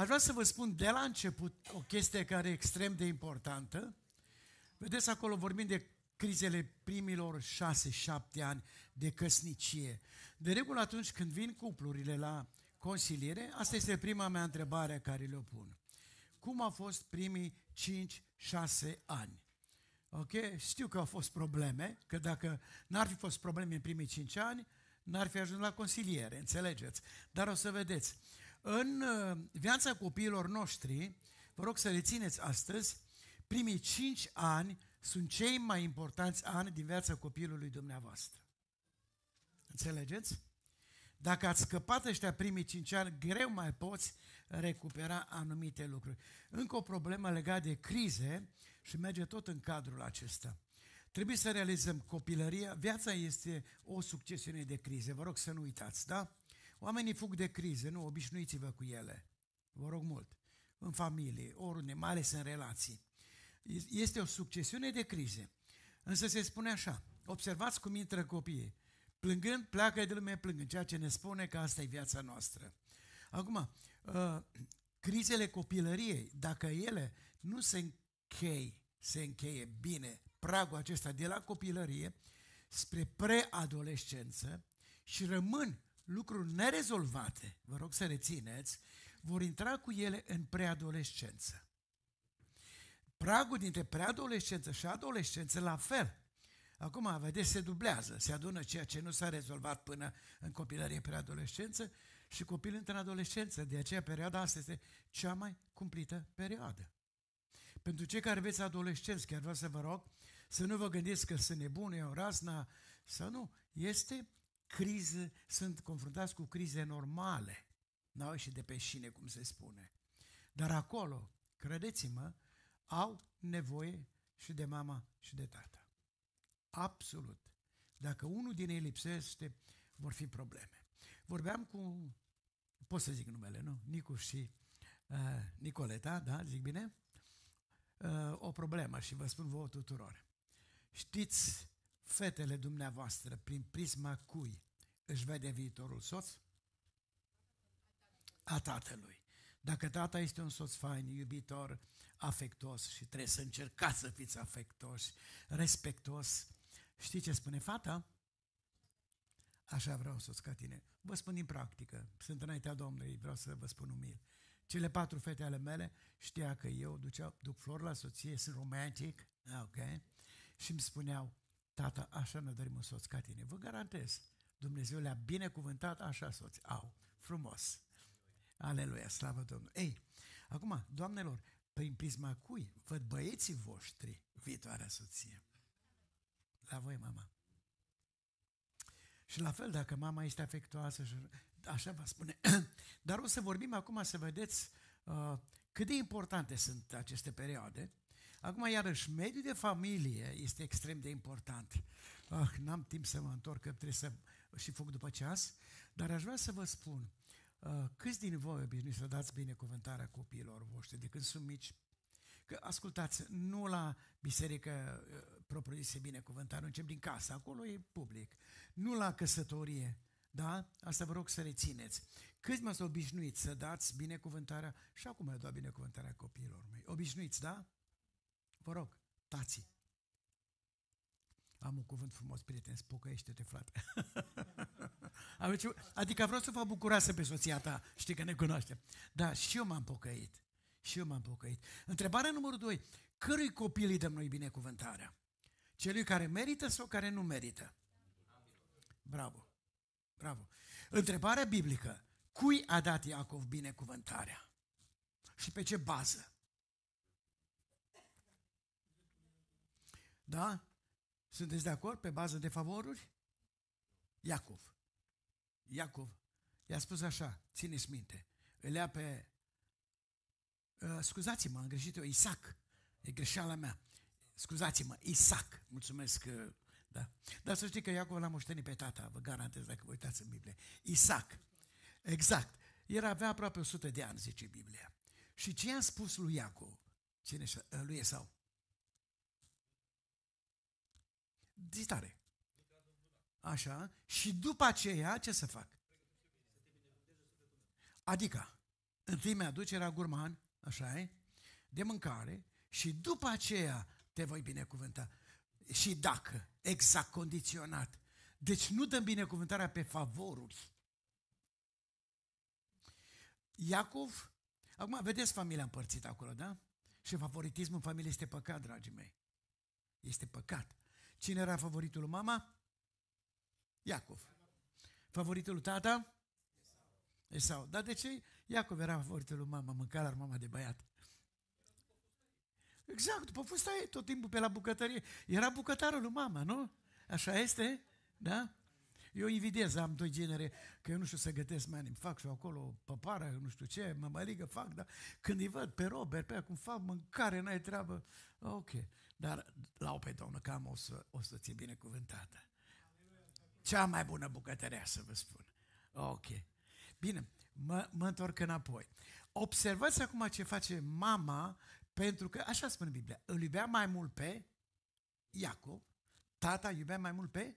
Aș vrea să vă spun de la început o chestie care e extrem de importantă. Vedeți, acolo vorbim de crizele primilor șase-șapte ani de căsnicie. De regulă atunci când vin cuplurile la consiliere, asta este prima mea întrebare care le pun. Cum au fost primii 5-6 ani? Ok? Știu că au fost probleme, că dacă n-ar fi fost probleme în primii 5 ani, n-ar fi ajuns la consiliere, înțelegeți? Dar o să vedeți. În uh, viața copiilor noștri, vă rog să rețineți astăzi, primii cinci ani sunt cei mai importanți ani din viața copilului dumneavoastră. Înțelegeți? Dacă ați scăpat ăștia primii cinci ani, greu mai poți recupera anumite lucruri. Încă o problemă legată de crize și merge tot în cadrul acesta. Trebuie să realizăm copilăria, viața este o succesiune de crize, vă rog să nu uitați, da? Oamenii fug de crize, nu, obișnuiți-vă cu ele. Vă rog mult. În familie, oriunde, mai ales în relații. Este o succesiune de crize. Însă se spune așa, observați cum intră copiii. Plângând, pleacă de lume plângând, ceea ce ne spune că asta e viața noastră. Acum, uh, crizele copilăriei, dacă ele nu se închei, se încheie bine pragul acesta de la copilărie spre preadolescență și rămân lucruri nerezolvate, vă rog să rețineți, vor intra cu ele în preadolescență. Pragul dintre preadolescență și adolescență la fel. Acum, vedeți, se dublează, se adună ceea ce nu s-a rezolvat până în copilărie preadolescență și copilul intră în adolescență. De aceea perioada asta este cea mai cumplită perioadă. Pentru cei care veți adolescenți, chiar vreau să vă rog, să nu vă gândiți că sunt nebune, o razna, să nu. Este crize, sunt confruntați cu crize normale. N-au ieșit de pe șine, cum se spune. Dar acolo, credeți-mă, au nevoie și de mama și de tata. Absolut. Dacă unul din ei lipsește, vor fi probleme. Vorbeam cu, pot să zic numele, nu? Nicu și uh, Nicoleta, da, zic bine? Uh, o problemă și vă spun vouă tuturor. Știți fetele dumneavoastră, prin prisma cui își vede viitorul soț? A tatălui. Dacă tata este un soț fain, iubitor, afectos și trebuie să încercați să fiți afectoși, respectos, știi ce spune fata? Așa vreau soț ca tine. Vă spun din practică, sunt înaintea Domnului, vreau să vă spun umil. Cele patru fete ale mele știa că eu duceau, duc flori la soție, sunt romantic, ok? Și îmi spuneau, Tată, așa ne dorim un soț ca tine. Vă garantez, Dumnezeu le-a binecuvântat, așa soți au. Frumos. Aleluia, slavă Domnului. Ei, acum, doamnelor, prin prisma cui văd băieții voștri viitoarea soție? La voi, mama. Și la fel, dacă mama este afectoasă, așa va spune. Dar o să vorbim acum să vedeți uh, cât de importante sunt aceste perioade Acum, iarăși, mediul de familie este extrem de important. Ah, n-am timp să mă întorc, că trebuie să și fug după ceas, dar aș vrea să vă spun, ah, câți din voi obișnuiți să dați binecuvântarea copiilor voștri de când sunt mici? Că, ascultați, nu la biserică ah, propriu-zise binecuvântare, încep din casă, acolo e public, nu la căsătorie, da? Asta vă rog să rețineți. Câți m-ați obișnuit să dați binecuvântarea? Și acum eu dau binecuvântarea copiilor mei. Obișnuiți, da? Vă rog, tații. Am un cuvânt frumos, prieten, spucăiește te frate. adică vreau să vă bucurați pe soția ta, știi că ne cunoaștem. Da, și eu m-am pocăit. Și eu m-am pocăit. Întrebarea numărul 2. Cărui copil îi dăm noi binecuvântarea? Celui care merită sau care nu merită? Bravo. Bravo. Întrebarea biblică. Cui a dat Iacov binecuvântarea? Și pe ce bază? Da? Sunteți de acord pe bază de favoruri? Iacov. Iacov i-a spus așa, țineți minte, îl ia pe... Uh, scuzați-mă, am greșit eu, Isaac. E greșeala mea. Scuzați-mă, Isaac. Mulțumesc că... Da. Dar să știți că Iacov l-a moștenit pe tata, vă garantez dacă vă uitați în Biblie. Isaac. Exact. Era avea aproape 100 de ani, zice Biblia. Și ce i-a spus lui Iacov? Cine ă, lui Esau? zi tare. Așa. Și după aceea, ce să fac? Adică, întâi mi aducerea gurman, așa e, de mâncare și după aceea te voi binecuvânta. Și dacă, exact condiționat. Deci nu dăm binecuvântarea pe favoruri. Iacov, acum vedeți familia împărțită acolo, da? Și favoritismul în familie este păcat, dragii mei. Este păcat. Cine era favoritul lui mama? Iacov. Favoritul lui tata? Esau. Dar de ce Iacov era favoritul lui mama? Mânca la mama de băiat. Exact, după fusta ei tot timpul pe la bucătărie. Era bucătarul lui mama, nu? Așa este? Da? Eu invidiez, am doi genere, că eu nu știu să gătesc mai fac și acolo păpară, nu știu ce, mă ligă, fac, dar când îi văd pe Robert, pe cum fac mâncare, n-ai treabă, ok. Dar la pe Domnul Cam o să, o să ți binecuvântată. Cea mai bună bucătărea, să vă spun. Ok. Bine, mă, mă întorc înapoi. Observați acum ce face mama, pentru că, așa spune Biblia, îl iubea mai mult pe Iacob, tata iubea mai mult pe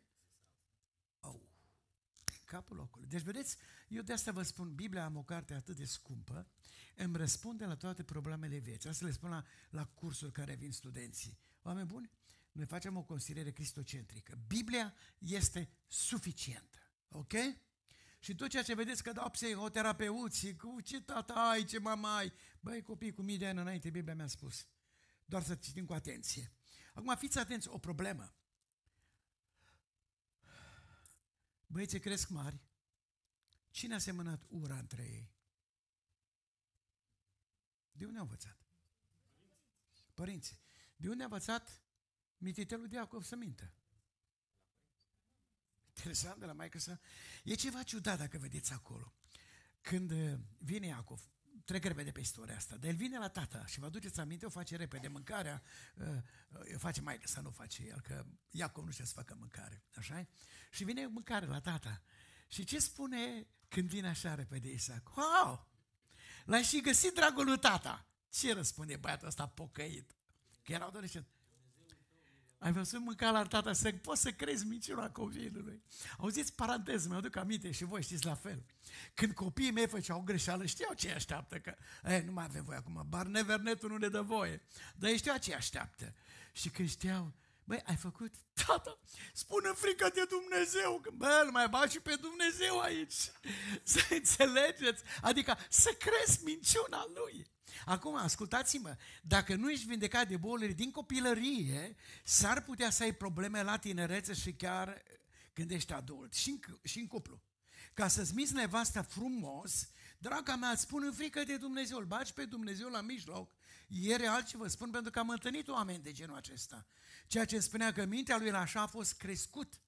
oh, capul locului. Deci, vedeți, eu de asta vă spun, Biblia am o carte atât de scumpă, îmi răspunde la toate problemele vieții. Asta le spun la, la cursuri care vin studenții. Oameni buni, noi facem o consiliere cristocentrică. Biblia este suficientă. Ok? Și tot ceea ce vedeți că dau psihoterapeuții, cu ce tata ai, ce mama ai, băi copii, cu mii de ani înainte, Biblia mi-a spus. Doar să citim cu atenție. Acum fiți atenți, o problemă. Băieții cresc mari. Cine a semănat ura între ei? De unde au învățat? Părinții. De unde a învățat mititelul Iacov să mintă? Interesant de la maică să... E ceva ciudat dacă vedeți acolo. Când uh, vine Iacov, trec repede pe istoria asta, dar el vine la tata și vă aduceți aminte, o face repede, mâncarea o uh, face mai să nu face el, că Iacov nu știe să facă mâncare, așa Și vine mâncare la tata. Și ce spune când vine așa repede Isaac? Wow! L-ai și găsit dragul lui tata! Ce răspunde băiatul ăsta pocăit? Că erau adolescenți. Ai văzut mânca la tata să poți să crezi minciuna copilului. Auziți paranteză, mi aduc aminte și voi știți la fel. Când copiii mei făceau greșeală, știau ce așteaptă, că e, nu mai avem voie acum, barnevernetul nu ne dă voie. Dar ei știau ce așteaptă. Și când știau, Băi, ai făcut? Tata, spune frică de Dumnezeu. Bă, îl mai bagi și pe Dumnezeu aici. Să înțelegeți? Adică să crezi minciuna lui. Acum, ascultați-mă, dacă nu ești vindecat de boli din copilărie, s-ar putea să ai probleme la tinerețe și chiar când eh, ești adult și în, și în cuplu. Ca să-ți miți nevasta frumos, draga mea, îți spune frică de Dumnezeu, îl bagi pe Dumnezeu la mijloc ieri alții vă spun pentru că am întâlnit oameni de genul acesta. Ceea ce spunea că mintea lui așa a fost crescut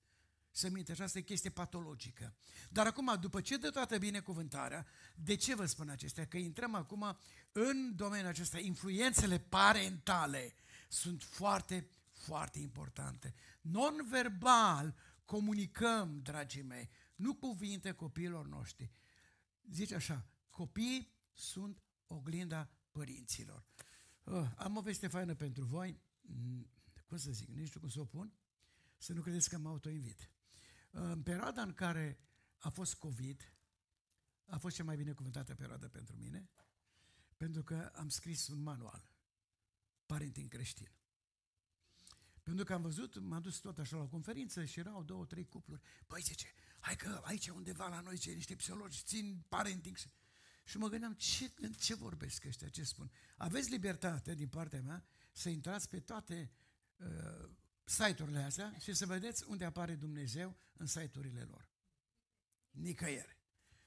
să minte. Și asta e chestie patologică. Dar acum, după ce dă toată binecuvântarea, de ce vă spun acestea? Că intrăm acum în domeniul acesta. Influențele parentale sunt foarte, foarte importante. Non-verbal comunicăm, dragii mei, nu cuvinte copiilor noștri. Zice așa, copiii sunt oglinda părinților. Oh, am o veste faină pentru voi. Mm, cum să zic, nici nu știu cum să o pun. Să nu credeți că mă autoinvit. Ah, în perioada în care a fost COVID, a fost cea mai binecuvântată perioadă pentru mine, pentru că am scris un manual, Parenting creștin. Pentru că am văzut, m-am dus tot așa la o conferință și erau două, trei cupluri. Păi zice, hai că aici undeva la noi ce niște psihologi țin parenting. Și mă gândeam, ce, ce vorbesc ăștia, ce spun? Aveți libertate din partea mea să intrați pe toate uh, site-urile astea și să vedeți unde apare Dumnezeu în site-urile lor. Nicăieri.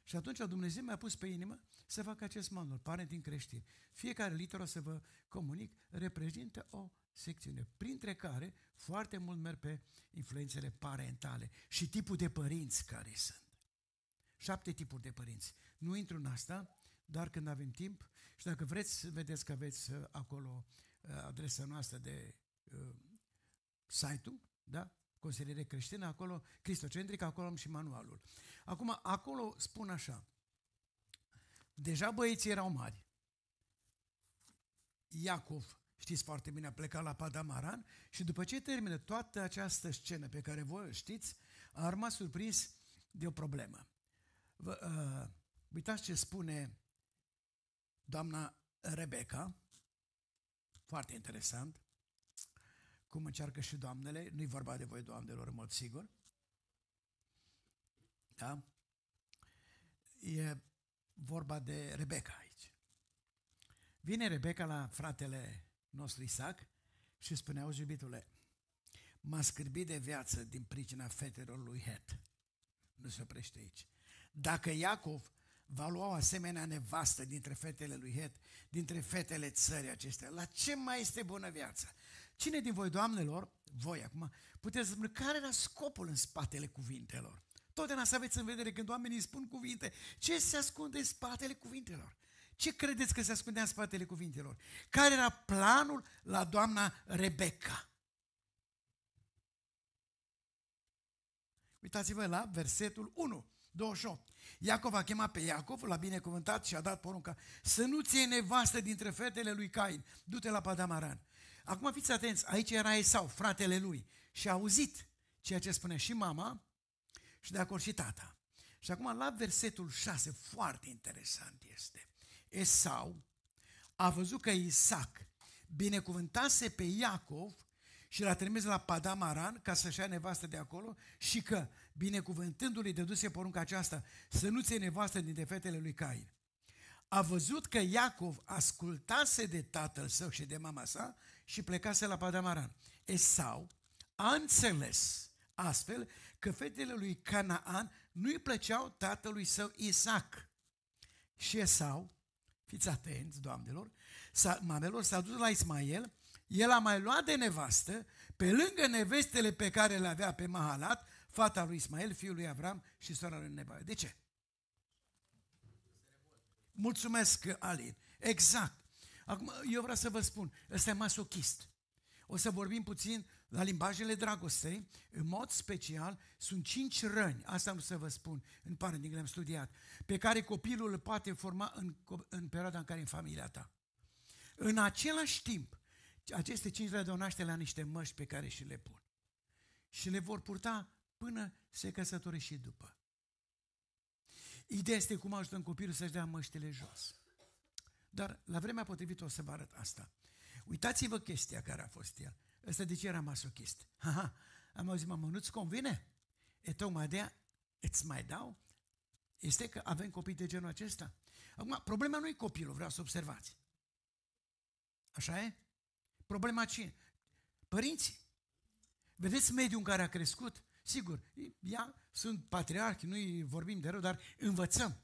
Și atunci Dumnezeu mi-a pus pe inimă să fac acest manual, parenting creștin. Fiecare literă să vă comunic reprezintă o secțiune, printre care foarte mult merg pe influențele parentale și tipul de părinți care sunt. Șapte tipuri de părinți. Nu intru în asta, dar când avem timp și dacă vreți, vedeți că aveți uh, acolo uh, adresa noastră de uh, site-ul, da? Consiliere creștină, acolo, cristocentric, acolo am și manualul. Acum, acolo spun așa, deja băieții erau mari. Iacov, știți foarte bine, a plecat la Padamaran și după ce termină toată această scenă pe care voi o știți, a rămas surprins de o problemă. Vă, uh, uitați ce spune doamna Rebecca, foarte interesant, cum încearcă și doamnele, nu-i vorba de voi doamnelor în mod sigur, da? E vorba de Rebecca aici. Vine Rebecca la fratele nostru Isaac și spune, auzi iubitule, m-a scârbit de viață din pricina fetelor lui Het. Nu se oprește aici. Dacă Iacov va lua o asemenea nevastă dintre fetele lui Het, dintre fetele țării acestea, la ce mai este bună viața? Cine din voi, doamnelor, voi acum, puteți spune care era scopul în spatele cuvintelor? Totdeauna să aveți în vedere când oamenii spun cuvinte, ce se ascunde în spatele cuvintelor? Ce credeți că se ascundea în spatele cuvintelor? Care era planul la doamna Rebecca? Uitați-vă la versetul 1. 28. Iacov a chemat pe Iacov, l-a binecuvântat și a dat porunca să nu ție nevastă dintre fetele lui Cain, du-te la Padamaran. Acum fiți atenți, aici era Esau, fratele lui, și a auzit ceea ce spune și mama și de acord și tata. Și acum la versetul 6, foarte interesant este, Esau a văzut că Isaac binecuvântase pe Iacov și l-a trimis la Padamaran ca să-și ia nevastă de acolo și că binecuvântându-l, dăduse porunca aceasta, să nu ție nevastă dintre fetele lui Cain. A văzut că Iacov ascultase de tatăl său și de mama sa și plecase la Padamaran. Esau a înțeles astfel că fetele lui Canaan nu-i plăceau tatălui său Isaac. Și Esau, fiți atenți, doamnelor, s-a, mamelor, s-a dus la Ismael, el a mai luat de nevastă, pe lângă nevestele pe care le avea pe Mahalat, fata lui Ismael, fiul lui Avram și sora lui Nebaia. De ce? Mulțumesc, Alin. Exact. Acum, eu vreau să vă spun, ăsta e masochist. O să vorbim puțin la limbajele dragostei, în mod special, sunt cinci răni, asta nu să vă spun, în pare din am studiat, pe care copilul îl poate forma în, în perioada în care e în familia ta. În același timp, aceste cinci răni de la niște măști pe care și le pun. Și le vor purta până se căsătorește și după. Ideea este cum ajutăm copilul să-și dea măștile jos. Dar la vremea potrivită o să vă arăt asta. Uitați-vă chestia care a fost el. Ăsta de ce era masochist? ha. am auzit, mă, nu-ți convine? E tocmai de îți mai dau? Este că avem copii de genul acesta. Acum, problema nu e copilul, vreau să observați. Așa e? Problema cine? Părinții. Vedeți mediul în care a crescut? Sigur, ea, sunt patriarhi, nu i vorbim de rău, dar învățăm.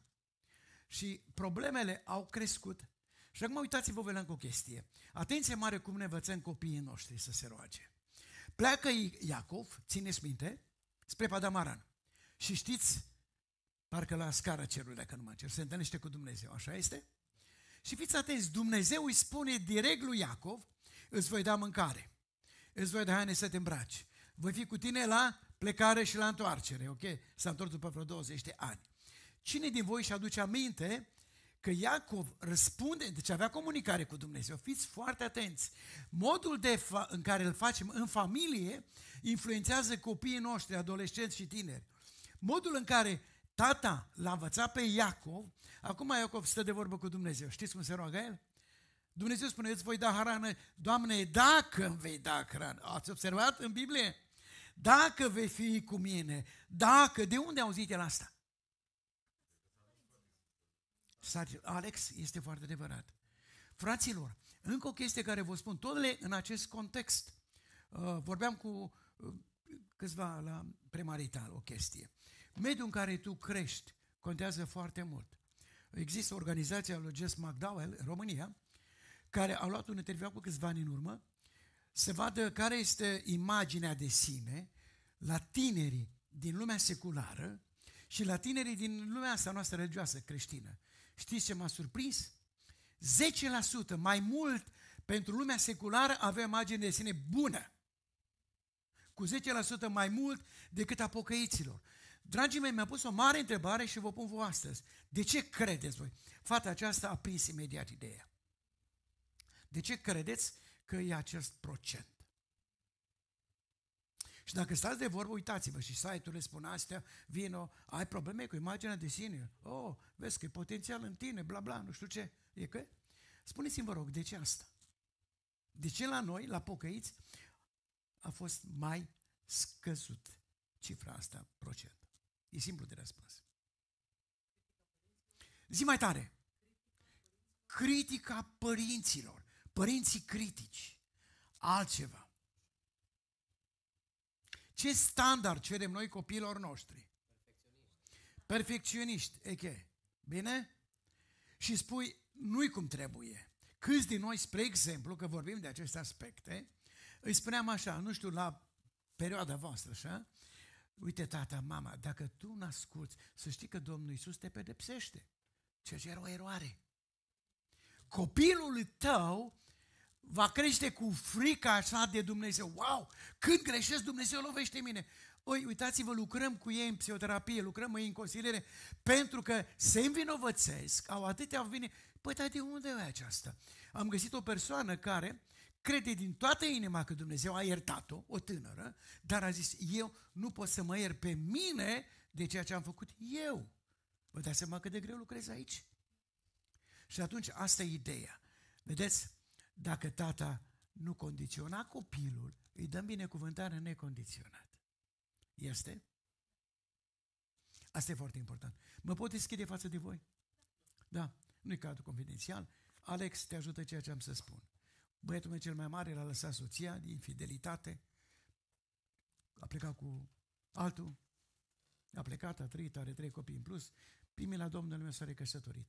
Și problemele au crescut. Și acum uitați-vă, vă cu o chestie. Atenție mare cum ne învățăm copiii noștri să se roage. Pleacă Iacov, țineți minte, spre Padamaran. Și știți, parcă la scara cerului, dacă nu mă cer, se întâlnește cu Dumnezeu, așa este? Și fiți atenți, Dumnezeu îi spune direct lui Iacov, îți voi da mâncare, îți voi da haine să te îmbraci, voi fi cu tine la plecare și la întoarcere, ok? S-a întors după vreo 20 de ani. Cine din voi își aduce aminte că Iacov răspunde, deci avea comunicare cu Dumnezeu, fiți foarte atenți. Modul de fa- în care îl facem în familie influențează copiii noștri, adolescenți și tineri. Modul în care tata l-a învățat pe Iacov, acum Iacov stă de vorbă cu Dumnezeu. Știți cum se roagă el? Dumnezeu spune, îți voi da hrană, Doamne, dacă îmi vei da hrană. Ați observat în Biblie? Dacă vei fi cu mine, dacă, de unde auzit el asta? Alex este foarte adevărat. Fraților, încă o chestie care vă spun, toate în acest context. Uh, vorbeam cu uh, câțiva la premarital o chestie. Mediul în care tu crești contează foarte mult. Există organizația lui Jess McDowell în România, care a luat un interviu cu câțiva ani în urmă se vadă care este imaginea de sine la tinerii din lumea seculară și la tinerii din lumea asta noastră religioasă creștină. Știți ce m-a surprins? 10% mai mult pentru lumea seculară avea imagine de sine bună. Cu 10% mai mult decât a pocăiților. Dragii mei, mi-a pus o mare întrebare și vă pun vă astăzi. De ce credeți voi? Fata aceasta a prins imediat ideea. De ce credeți că e acest procent. Și dacă stați de vorbă, uitați-vă și site-urile spun astea, vino, ai probleme cu imaginea de sine, oh, vezi că e potențial în tine, bla bla, nu știu ce. E că? Spuneți-mi, vă rog, de ce asta? De ce la noi, la pocăiți, a fost mai scăzut cifra asta, procent? E simplu de răspuns. Zi mai tare. Critica părinților părinții critici, altceva. Ce standard cerem noi copiilor noștri? Perfecționiști. Perfecționiști, ok. Bine? Și spui, nu-i cum trebuie. Câți din noi, spre exemplu, că vorbim de aceste aspecte, îi spuneam așa, nu știu, la perioada voastră, așa, uite tata, mama, dacă tu nu asculți, să știi că Domnul Isus te pedepsește. Ceea ce era o eroare. Copilul tău va crește cu frica așa de Dumnezeu. Wow! Când greșesc, Dumnezeu lovește mine. Oi, uitați-vă, lucrăm cu ei în psihoterapie, lucrăm cu ei în consiliere, pentru că se învinovățesc, au atâtea vine. Păi, dar de unde e aceasta? Am găsit o persoană care crede din toată inima că Dumnezeu a iertat-o, o tânără, dar a zis, eu nu pot să mă iert pe mine de ceea ce am făcut eu. Vă dați seama cât de greu lucrez aici? Și atunci asta e ideea. Vedeți? dacă tata nu condiționa copilul, îi dăm binecuvântare necondiționată. Este? Asta e foarte important. Mă pot deschide față de voi? Da, nu e cadru confidențial. Alex te ajută ceea ce am să spun. Băiatul meu cel mai mare l-a lăsat soția din fidelitate, a plecat cu altul, a plecat, a trăit, are trei copii în plus, primii la Domnul meu s-a recăsătorit.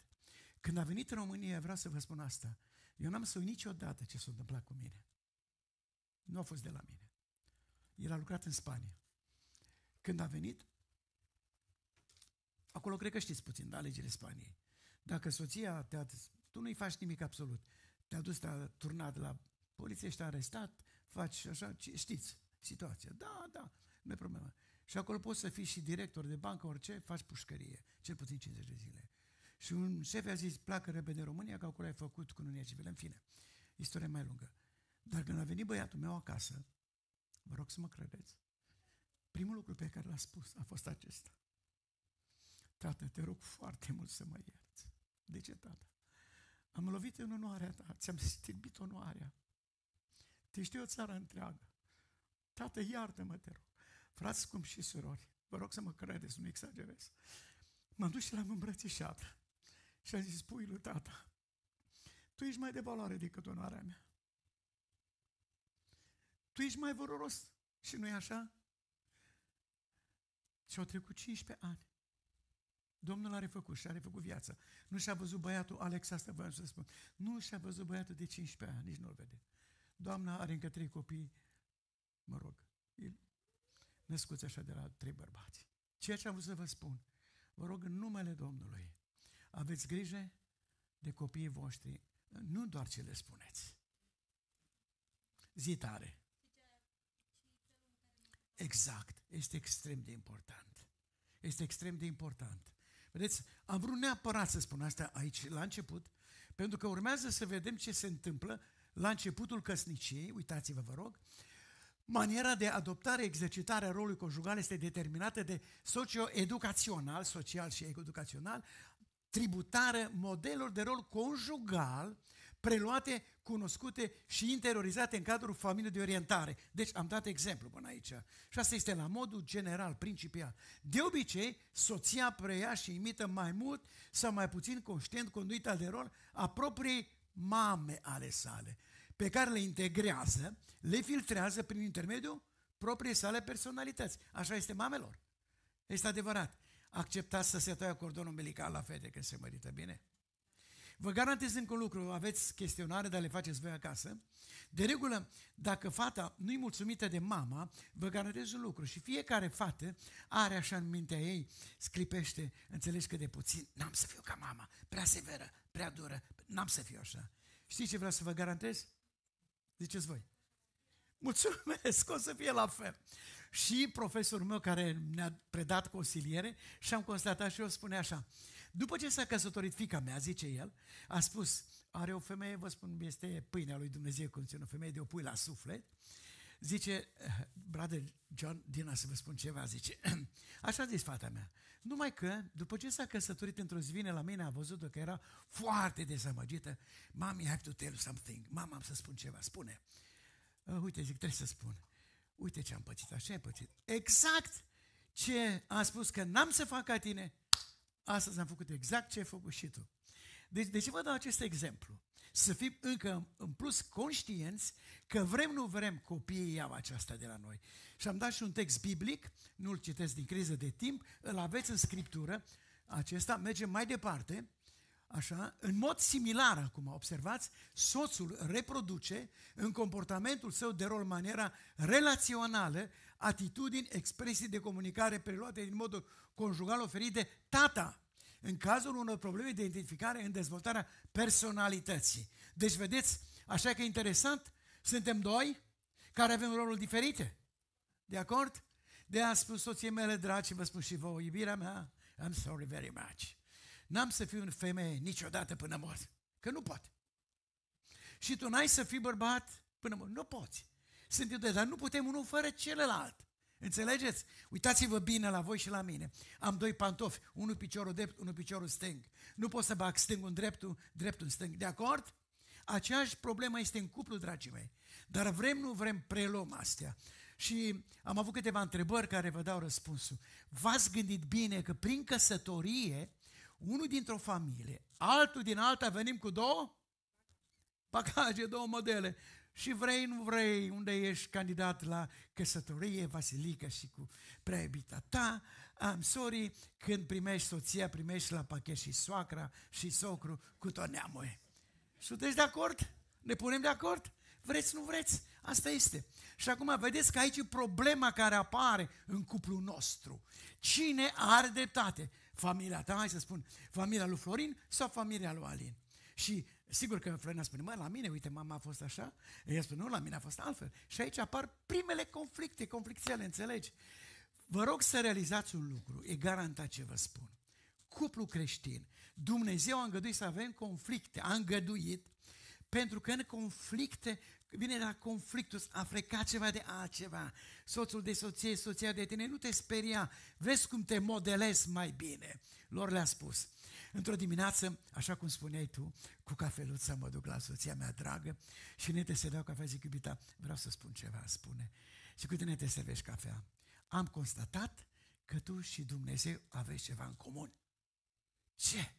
Când a venit în România, vreau să vă spun asta, eu n-am să uit niciodată ce s-a întâmplat cu mine. Nu a fost de la mine. El a lucrat în Spania. Când a venit, acolo cred că știți puțin, da, legile Spaniei. Dacă soția te-a... Tu nu-i faci nimic absolut. Te-a dus, te-a turnat la poliție, ești arestat, faci așa, știți situația. Da, da, nu e problemă. Și acolo poți să fii și director de bancă, orice, faci pușcărie, cel puțin 50 de zile. Și un șef a zis, pleacă repede în România, că acolo ai făcut cu unia civilă. În fine, istoria mai lungă. Dar când a venit băiatul meu acasă, vă rog să mă credeți, primul lucru pe care l-a spus a fost acesta. Tată, te rog foarte mult să mă ierți. De ce, tată? Am lovit în onoarea ta, ți-am stirbit onoarea. Te știu o țară întreagă. Tată, iartă-mă, te rog. Frați cum și surori, vă rog să mă credeți, nu exagerez. M-am dus și l-am îmbrățișat. Și a zis, pui lui tata, tu ești mai de valoare decât onoarea mea. Tu ești mai valoros și nu-i așa? Și au trecut 15 ani. Domnul a refăcut și a refăcut viața. Nu și-a văzut băiatul, Alex, asta vreau să spun, nu și-a văzut băiatul de 15 ani, nici nu-l vede. Doamna are încă trei copii, mă rog, el născuți așa de la trei bărbați. Ceea ce am vrut să vă spun, vă rog în numele Domnului, aveți grijă de copiii voștri, nu doar ce le spuneți. Zitare. Exact, este extrem de important. Este extrem de important. Vedeți, am vrut neapărat să spun asta aici la început, pentru că urmează să vedem ce se întâmplă la începutul căsniciei, uitați-vă vă rog, maniera de adoptare, exercitare a rolului conjugal este determinată de socioeducațional, social și educațional, tributară modelul de rol conjugal preluate, cunoscute și interiorizate în cadrul familiei de orientare. Deci am dat exemplu până aici. Și asta este la modul general, principial. De obicei, soția preia și imită mai mult sau mai puțin conștient conduita de rol a propriei mame ale sale, pe care le integrează, le filtrează prin intermediul propriei sale personalități. Așa este mamelor. Este adevărat acceptați să se toia cordonul umbilical la fete când se mărită, bine? Vă garantez încă un lucru, aveți chestionare, dar le faceți voi acasă. De regulă, dacă fata nu-i mulțumită de mama, vă garantez un lucru și fiecare fată are așa în mintea ei, scripește, înțelegi că de puțin, n-am să fiu ca mama, prea severă, prea dură, n-am să fiu așa. Știți ce vreau să vă garantez? Ziceți voi. Mulțumesc, o să fie la fel și profesorul meu care ne-a predat consiliere și am constatat și eu spune așa. După ce s-a căsătorit fica mea, zice el, a spus, are o femeie, vă spun, este pâinea lui Dumnezeu, conține o femeie de o pui la suflet. Zice, eh, brother John, din să vă spun ceva, zice, așa a zis fata mea, numai că după ce s-a căsătorit într-o zi vine la mine, a văzut-o că era foarte dezamăgită, mami, I have to tell you something, mama, am să spun ceva, spune. Uh, uite, zic, trebuie să spun uite ce am pățit, așa ai pățit. Exact ce a spus că n-am să fac ca tine, astăzi am făcut exact ce ai făcut și tu. Deci, de ce vă dau acest exemplu? Să fim încă în plus conștienți că vrem, nu vrem, copiii iau aceasta de la noi. Și am dat și un text biblic, nu-l citesc din criză de timp, îl aveți în Scriptură, acesta merge mai departe, Așa? În mod similar acum, observați, soțul reproduce în comportamentul său de rol maniera relațională atitudini, expresii de comunicare preluate din modul conjugal oferit de tata în cazul unor probleme de identificare în dezvoltarea personalității. Deci, vedeți, așa că interesant, suntem doi care avem roluri diferite. De acord? De a spus soției mele dragi și vă spun și vouă, iubirea mea, I'm sorry very much. N-am să fiu femeie niciodată până mor. Că nu pot. Și tu n-ai să fii bărbat până mor. Nu poți. Sunt de, dar nu putem unul fără celălalt. Înțelegeți? Uitați-vă bine la voi și la mine. Am doi pantofi, unul piciorul drept, unul piciorul stâng. Nu pot să bag stângul în dreptul, dreptul în stâng. De acord? Aceeași problemă este în cuplu, dragii mei. Dar vrem, nu vrem, preluăm astea. Și am avut câteva întrebări care vă dau răspunsul. V-ați gândit bine că prin căsătorie unul dintr-o familie, altul din alta, venim cu două bagaje, două modele. Și vrei, nu vrei, unde ești candidat la căsătorie, Vasilica și cu preabita ta, am sorry, când primești soția, primești la pachet și soacra și socru cu tot neamul. Sunteți de acord? Ne punem de acord? Vreți, nu vreți? Asta este. Și acum vedeți că aici e problema care apare în cuplul nostru. Cine are dreptate? familia ta, hai să spun, familia lui Florin sau familia lui Alin. Și sigur că Florin a spune, mă, la mine, uite, mama a fost așa, el spune, nu, la mine a fost altfel. Și aici apar primele conflicte, conflicțiale, înțelegi? Vă rog să realizați un lucru, e garantat ce vă spun. Cuplu creștin, Dumnezeu a îngăduit să avem conflicte, a îngăduit, pentru că în conflicte vine la conflictul, a frecat ceva de altceva, soțul de soție, soția de tine, nu te speria, vezi cum te modelezi mai bine. Lor le-a spus, într-o dimineață, așa cum spuneai tu, cu cafeluța mă duc la soția mea dragă și nete se dau cafea, zic, iubita, vreau să spun ceva, spune. Și cu tine te servești cafea. Am constatat că tu și Dumnezeu aveți ceva în comun. Ce?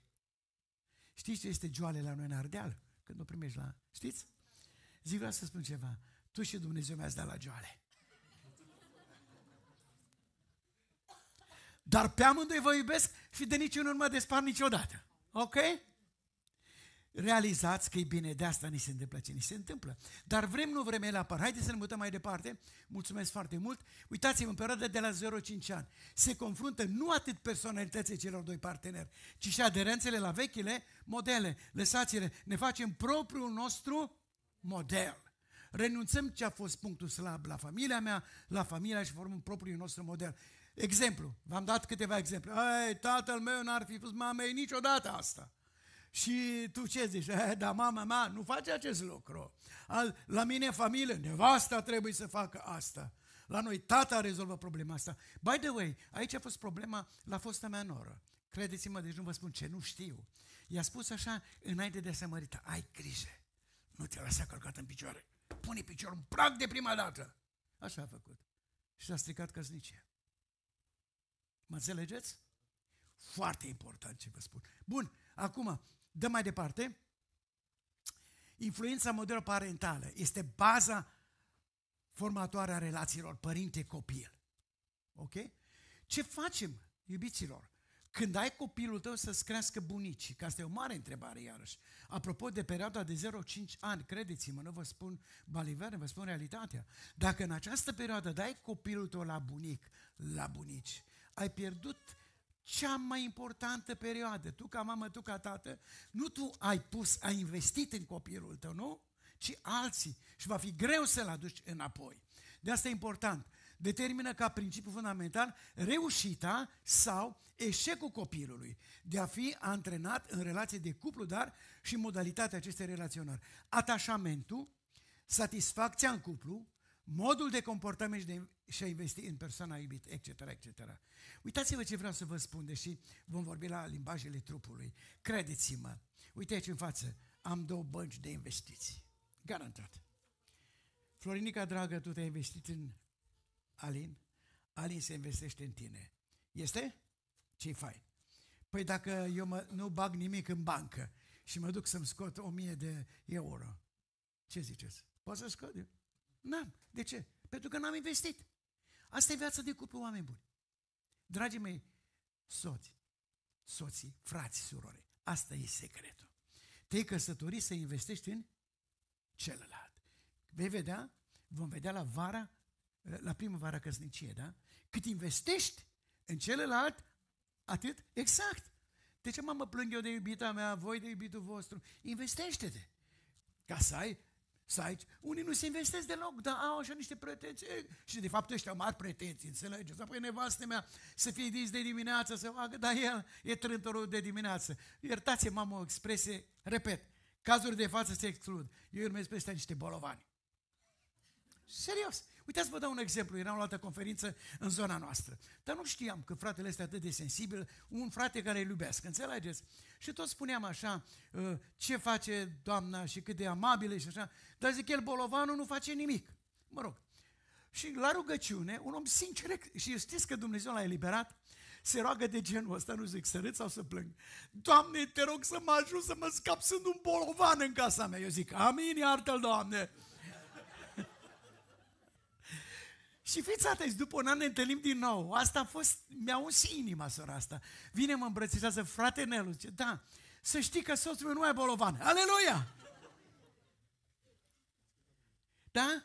Știți ce este joale la noi în Ardeal? Când o primești la... Știți? Zic, vreau să spun ceva. Tu și Dumnezeu mi-ați dat la joale. Dar pe amândoi vă iubesc și de niciunul nu mă despar niciodată. Ok? Realizați că e bine, de asta ni se întâmplă ce ni se întâmplă. Dar vrem, nu vrem, el apar. Haideți să ne mutăm mai departe. Mulțumesc foarte mult. Uitați-vă, în perioada de la 0-5 ani se confruntă nu atât personalitățile celor doi parteneri, ci și aderențele la vechile modele. Lăsați-le, ne facem propriul nostru model. Renunțăm ce a fost punctul slab la familia mea, la familia și formăm propriul nostru model. Exemplu, v-am dat câteva exemple. Ai, tatăl meu n-ar fi fost mamei niciodată asta. Și tu ce zici? E, da, mama mea nu face acest lucru. Al, la mine, familie, nevasta trebuie să facă asta. La noi, tata rezolvă problema asta. By the way, aici a fost problema la fosta mea noră. Credeți-mă, deci nu vă spun ce, nu știu. I-a spus așa înainte de a se mărita, ai grijă, nu te lăsa călcat în picioare. Pune piciorul în prag de prima dată. Așa a făcut. Și s-a stricat căsnicia. Mă înțelegeți? Foarte important ce vă spun. Bun, acum, dăm mai departe. Influența model-parentală este baza formatoare a relațiilor părinte-copil. Ok? Ce facem, iubiților? Când ai copilul tău să-ți crească bunicii? Că asta e o mare întrebare iarăși. Apropo de perioada de 0-5 ani, credeți-mă, nu vă spun baliverne, vă spun realitatea. Dacă în această perioadă dai copilul tău la bunic, la bunici, ai pierdut cea mai importantă perioadă. Tu ca mamă, tu ca tată, nu tu ai pus, ai investit în copilul tău, nu? Ci alții. Și va fi greu să-l aduci înapoi. De asta e important determină ca principiu fundamental reușita sau eșecul copilului de a fi antrenat în relație de cuplu, dar și modalitatea acestei relaționări. Atașamentul, satisfacția în cuplu, modul de comportament și, de, și a investi în persoana iubită, etc., etc. Uitați-vă ce vreau să vă spun, deși vom vorbi la limbajele trupului. Credeți-mă, uite aici în față, am două bănci de investiții. Garantat. Florinica, dragă, tu te-ai investit în Alin? Alin se investește în tine. Este? ce fain. Păi dacă eu mă, nu bag nimic în bancă și mă duc să-mi scot o mie de euro, ce ziceți? Poți să scot eu? N-am. De ce? Pentru că n-am investit. Asta e viața de cuplu, oameni buni. Dragii mei, soți, soții, frați, surori, asta e secretul. Te-ai căsătorit să investești în celălalt. Vei vedea, vom vedea la vara la primăvara căsnicie, da? Cât investești în celălalt, atât exact. De ce mă plâng eu de iubita mea, voi de iubitul vostru? Investește-te! Ca să ai, să ai... Unii nu se investesc deloc, dar au așa niște pretenții. Și de fapt ăștia au mari pretenții, înțelegeți? Apoi nevastă mea să fie dis de dimineață, să facă, dar el e trântorul de dimineață. Iertați-mă, mamă, o expresie, repet, cazuri de față se exclud. Eu urmez peste niște bolovani. Serios. Uitați, vă dau un exemplu, eram la altă conferință în zona noastră, dar nu știam că fratele este atât de sensibil, un frate care îl iubesc, înțelegeți? Și tot spuneam așa, ă, ce face doamna și cât de amabile și așa, dar zic el, bolovanul nu face nimic. Mă rog, și la rugăciune, un om sincer, și știți că Dumnezeu l-a eliberat, se roagă de genul ăsta, nu zic să râd sau să plâng. Doamne, te rog să mă ajut să mă scap, sunt un bolovan în casa mea. Eu zic, amin, iartă-l, Doamne. Și fiți atenți, după un an ne întâlnim din nou. Asta a fost, mi-a uns inima sora asta. Vine, mă îmbrățișează, frate Nelu, zice, da, să știi că soțul meu nu e bolovan. Aleluia! Da?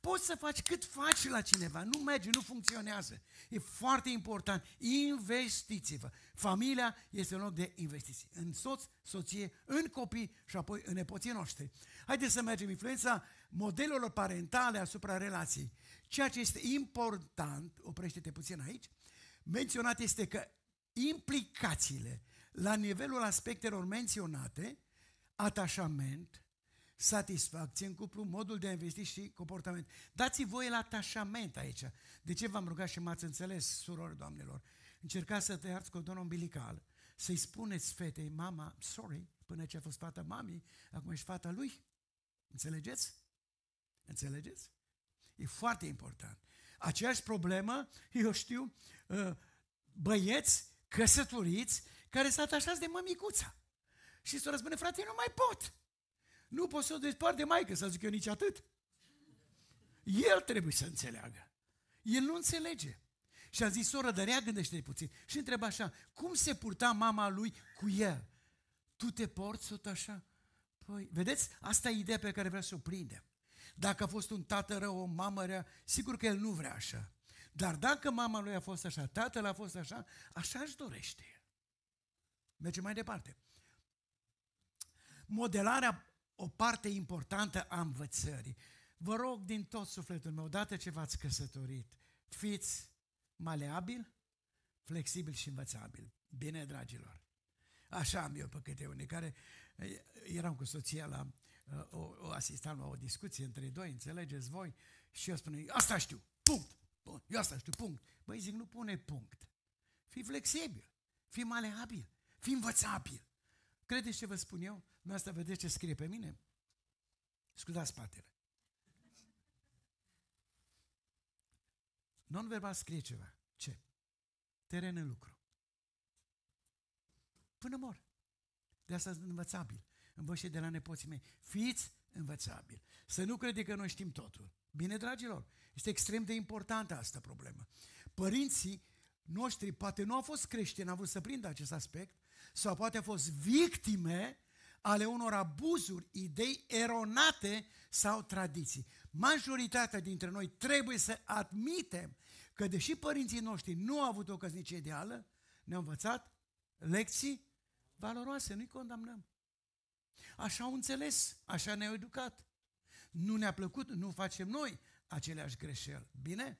Poți să faci cât faci la cineva, nu merge, nu funcționează. E foarte important. Investiți-vă. Familia este un loc de investiții. În soț, soție, în copii și apoi în nepoții noștri. Haideți să mergem influența modelelor parentale asupra relației. Ceea ce este important, oprește-te puțin aici, menționat este că implicațiile la nivelul aspectelor menționate, atașament, satisfacție în cuplu, modul de a investi și comportament. Dați-i voie la atașament aici. De ce v-am rugat și m-ați înțeles, surori, doamnelor? Încercați să tăiați cordonul umbilical, să-i spuneți fetei, mama, sorry, până ce a fost fata mamii, acum ești fata lui. Înțelegeți? Înțelegeți? E foarte important. Aceeași problemă, eu știu, uh, băieți căsătoriți care s-au atașat de mămicuța. Și sora răspune, frate, nu mai pot. Nu pot să o despart de maică, să zic eu nici atât. El trebuie să înțeleagă. El nu înțelege. Și a zis, soră, dar ea gândește puțin. Și întreba așa, cum se purta mama lui cu el? Tu te porți tot așa? Păi, vedeți? Asta e ideea pe care vreau să o prindem. Dacă a fost un tată rău, o mamă rea, sigur că el nu vrea așa. Dar dacă mama lui a fost așa, tatăl a fost așa, așa își dorește el. Mergem mai departe. Modelarea, o parte importantă a învățării. Vă rog din tot sufletul meu, odată ce v-ați căsătorit, fiți maleabil, flexibil și învățabil. Bine, dragilor! Așa am eu pe câte unii, care eram cu soția la Uh, o, o asistam la o discuție între doi, înțelegeți voi? Și eu spune, asta știu, punct. Bun, eu asta știu, punct. Băi, zic, nu pune punct. Fii flexibil, fii maleabil, fii învățabil. Credeți ce vă spun eu? Nu asta vedeți ce scrie pe mine? Scuzați spatele. Non-verbal scrie ceva. Ce? Teren în lucru. Până mor. De asta sunt învățabil învățe de la nepoții mei. Fiți învățabili. Să nu crede că noi știm totul. Bine, dragilor? Este extrem de importantă asta problemă. Părinții noștri poate nu au fost creștini, au vrut să prindă acest aspect, sau poate au fost victime ale unor abuzuri, idei eronate sau tradiții. Majoritatea dintre noi trebuie să admitem că deși părinții noștri nu au avut o căsnicie ideală, ne-au învățat lecții valoroase, nu-i condamnăm. Așa au înțeles, așa ne-au educat. Nu ne-a plăcut, nu facem noi aceleași greșeli. Bine?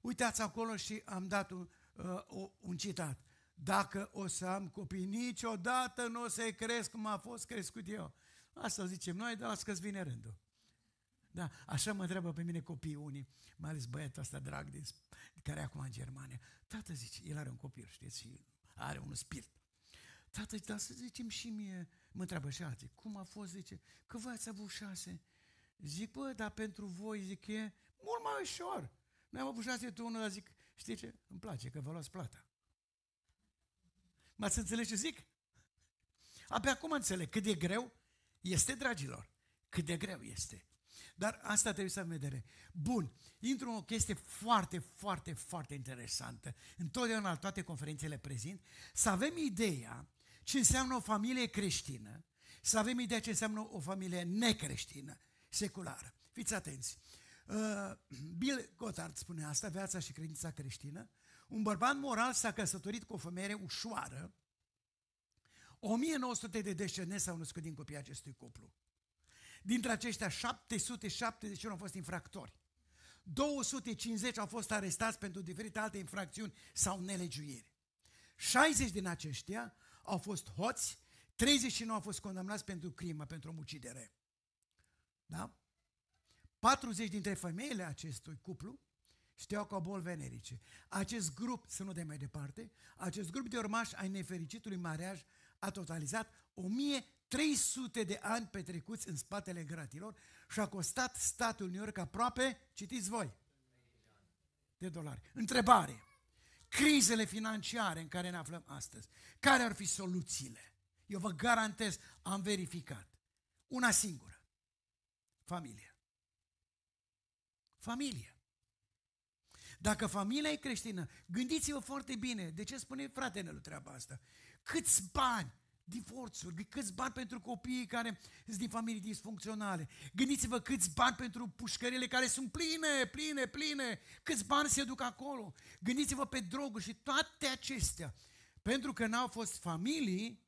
Uitați acolo și am dat un, uh, un citat. Dacă o să am copii, niciodată nu o să-i cresc cum a fost crescut eu. Asta zicem noi, dar las că vine rândul. Da, așa mă întreabă pe mine copiii unii, mai ales băiatul ăsta drag din, care e acum în Germania. Tată zice, el are un copil, știți, și are un spirit. Tată, dar să zicem și mie, mă întreabă și alții, cum a fost, zice, că voi ați avut șase. Zic, bă, dar pentru voi, zic, e mult mai ușor. Noi am avut șase tună, zic, știi ce, îmi place că vă luați plata. M-ați înțeles ce zic? Abia acum înțeleg cât de greu este, dragilor. Cât de greu este. Dar asta trebuie să am vedere. Bun, intru în o chestie foarte, foarte, foarte interesantă. Întotdeauna la toate conferințele prezint, să avem ideea ce înseamnă o familie creștină, să avem ideea ce înseamnă o familie necreștină, seculară. Fiți atenți! Uh, Bill Gotthard spune asta, viața și credința creștină. Un bărbat moral s-a căsătorit cu o femeie ușoară. 1900 de descendenți s-au născut din copiii acestui cuplu. Dintre aceștia, 771 au fost infractori. 250 au fost arestați pentru diferite alte infracțiuni sau nelegiuiri. 60 din aceștia au fost hoți, 39 au fost condamnați pentru crimă, pentru omucidere. Da? 40 dintre femeile acestui cuplu știau că au boli venerice. Acest grup, să nu de mai departe, acest grup de urmași ai nefericitului mareaj a totalizat 1300 de ani petrecuți în spatele gratilor și a costat statul New York aproape, citiți voi, de dolari. Întrebare crizele financiare în care ne aflăm astăzi. Care ar fi soluțiile? Eu vă garantez, am verificat. Una singură. Familia. Familia. Dacă familia e creștină, gândiți-vă foarte bine, de ce spune fratele treaba asta? Câți bani divorțuri, de câți bani pentru copiii care sunt din familii disfuncționale. Gândiți-vă câți bani pentru pușcările care sunt pline, pline, pline, câți bani se duc acolo. Gândiți-vă pe droguri și toate acestea. Pentru că n-au fost familii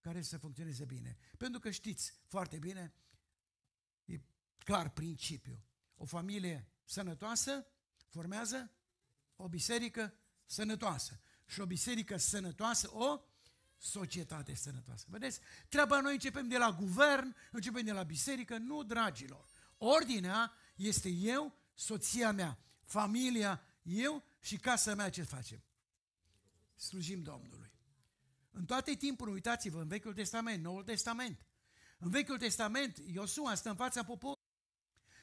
care să funcționeze bine. Pentru că știți foarte bine, e clar principiu. O familie sănătoasă formează o biserică sănătoasă. Și o biserică sănătoasă o societate sănătoasă. Vedeți? Treaba noi începem de la guvern, începem de la biserică, nu, dragilor. Ordinea este eu, soția mea, familia, eu și casa mea ce facem? Slujim Domnului. În toate timpurile, uitați-vă, în Vechiul Testament, Noul Testament. În Vechiul Testament, Iosua stă în fața poporului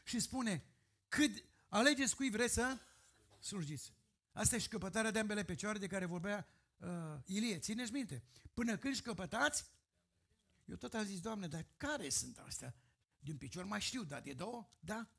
și spune, cât alegeți cui vreți să slujiți. Asta e căpătarea de ambele picioare de care vorbea uh, Ilie, țineți minte, până când își căpătați? Eu tot am zis, Doamne, dar care sunt astea? Din picior mai știu, dar de două? Da.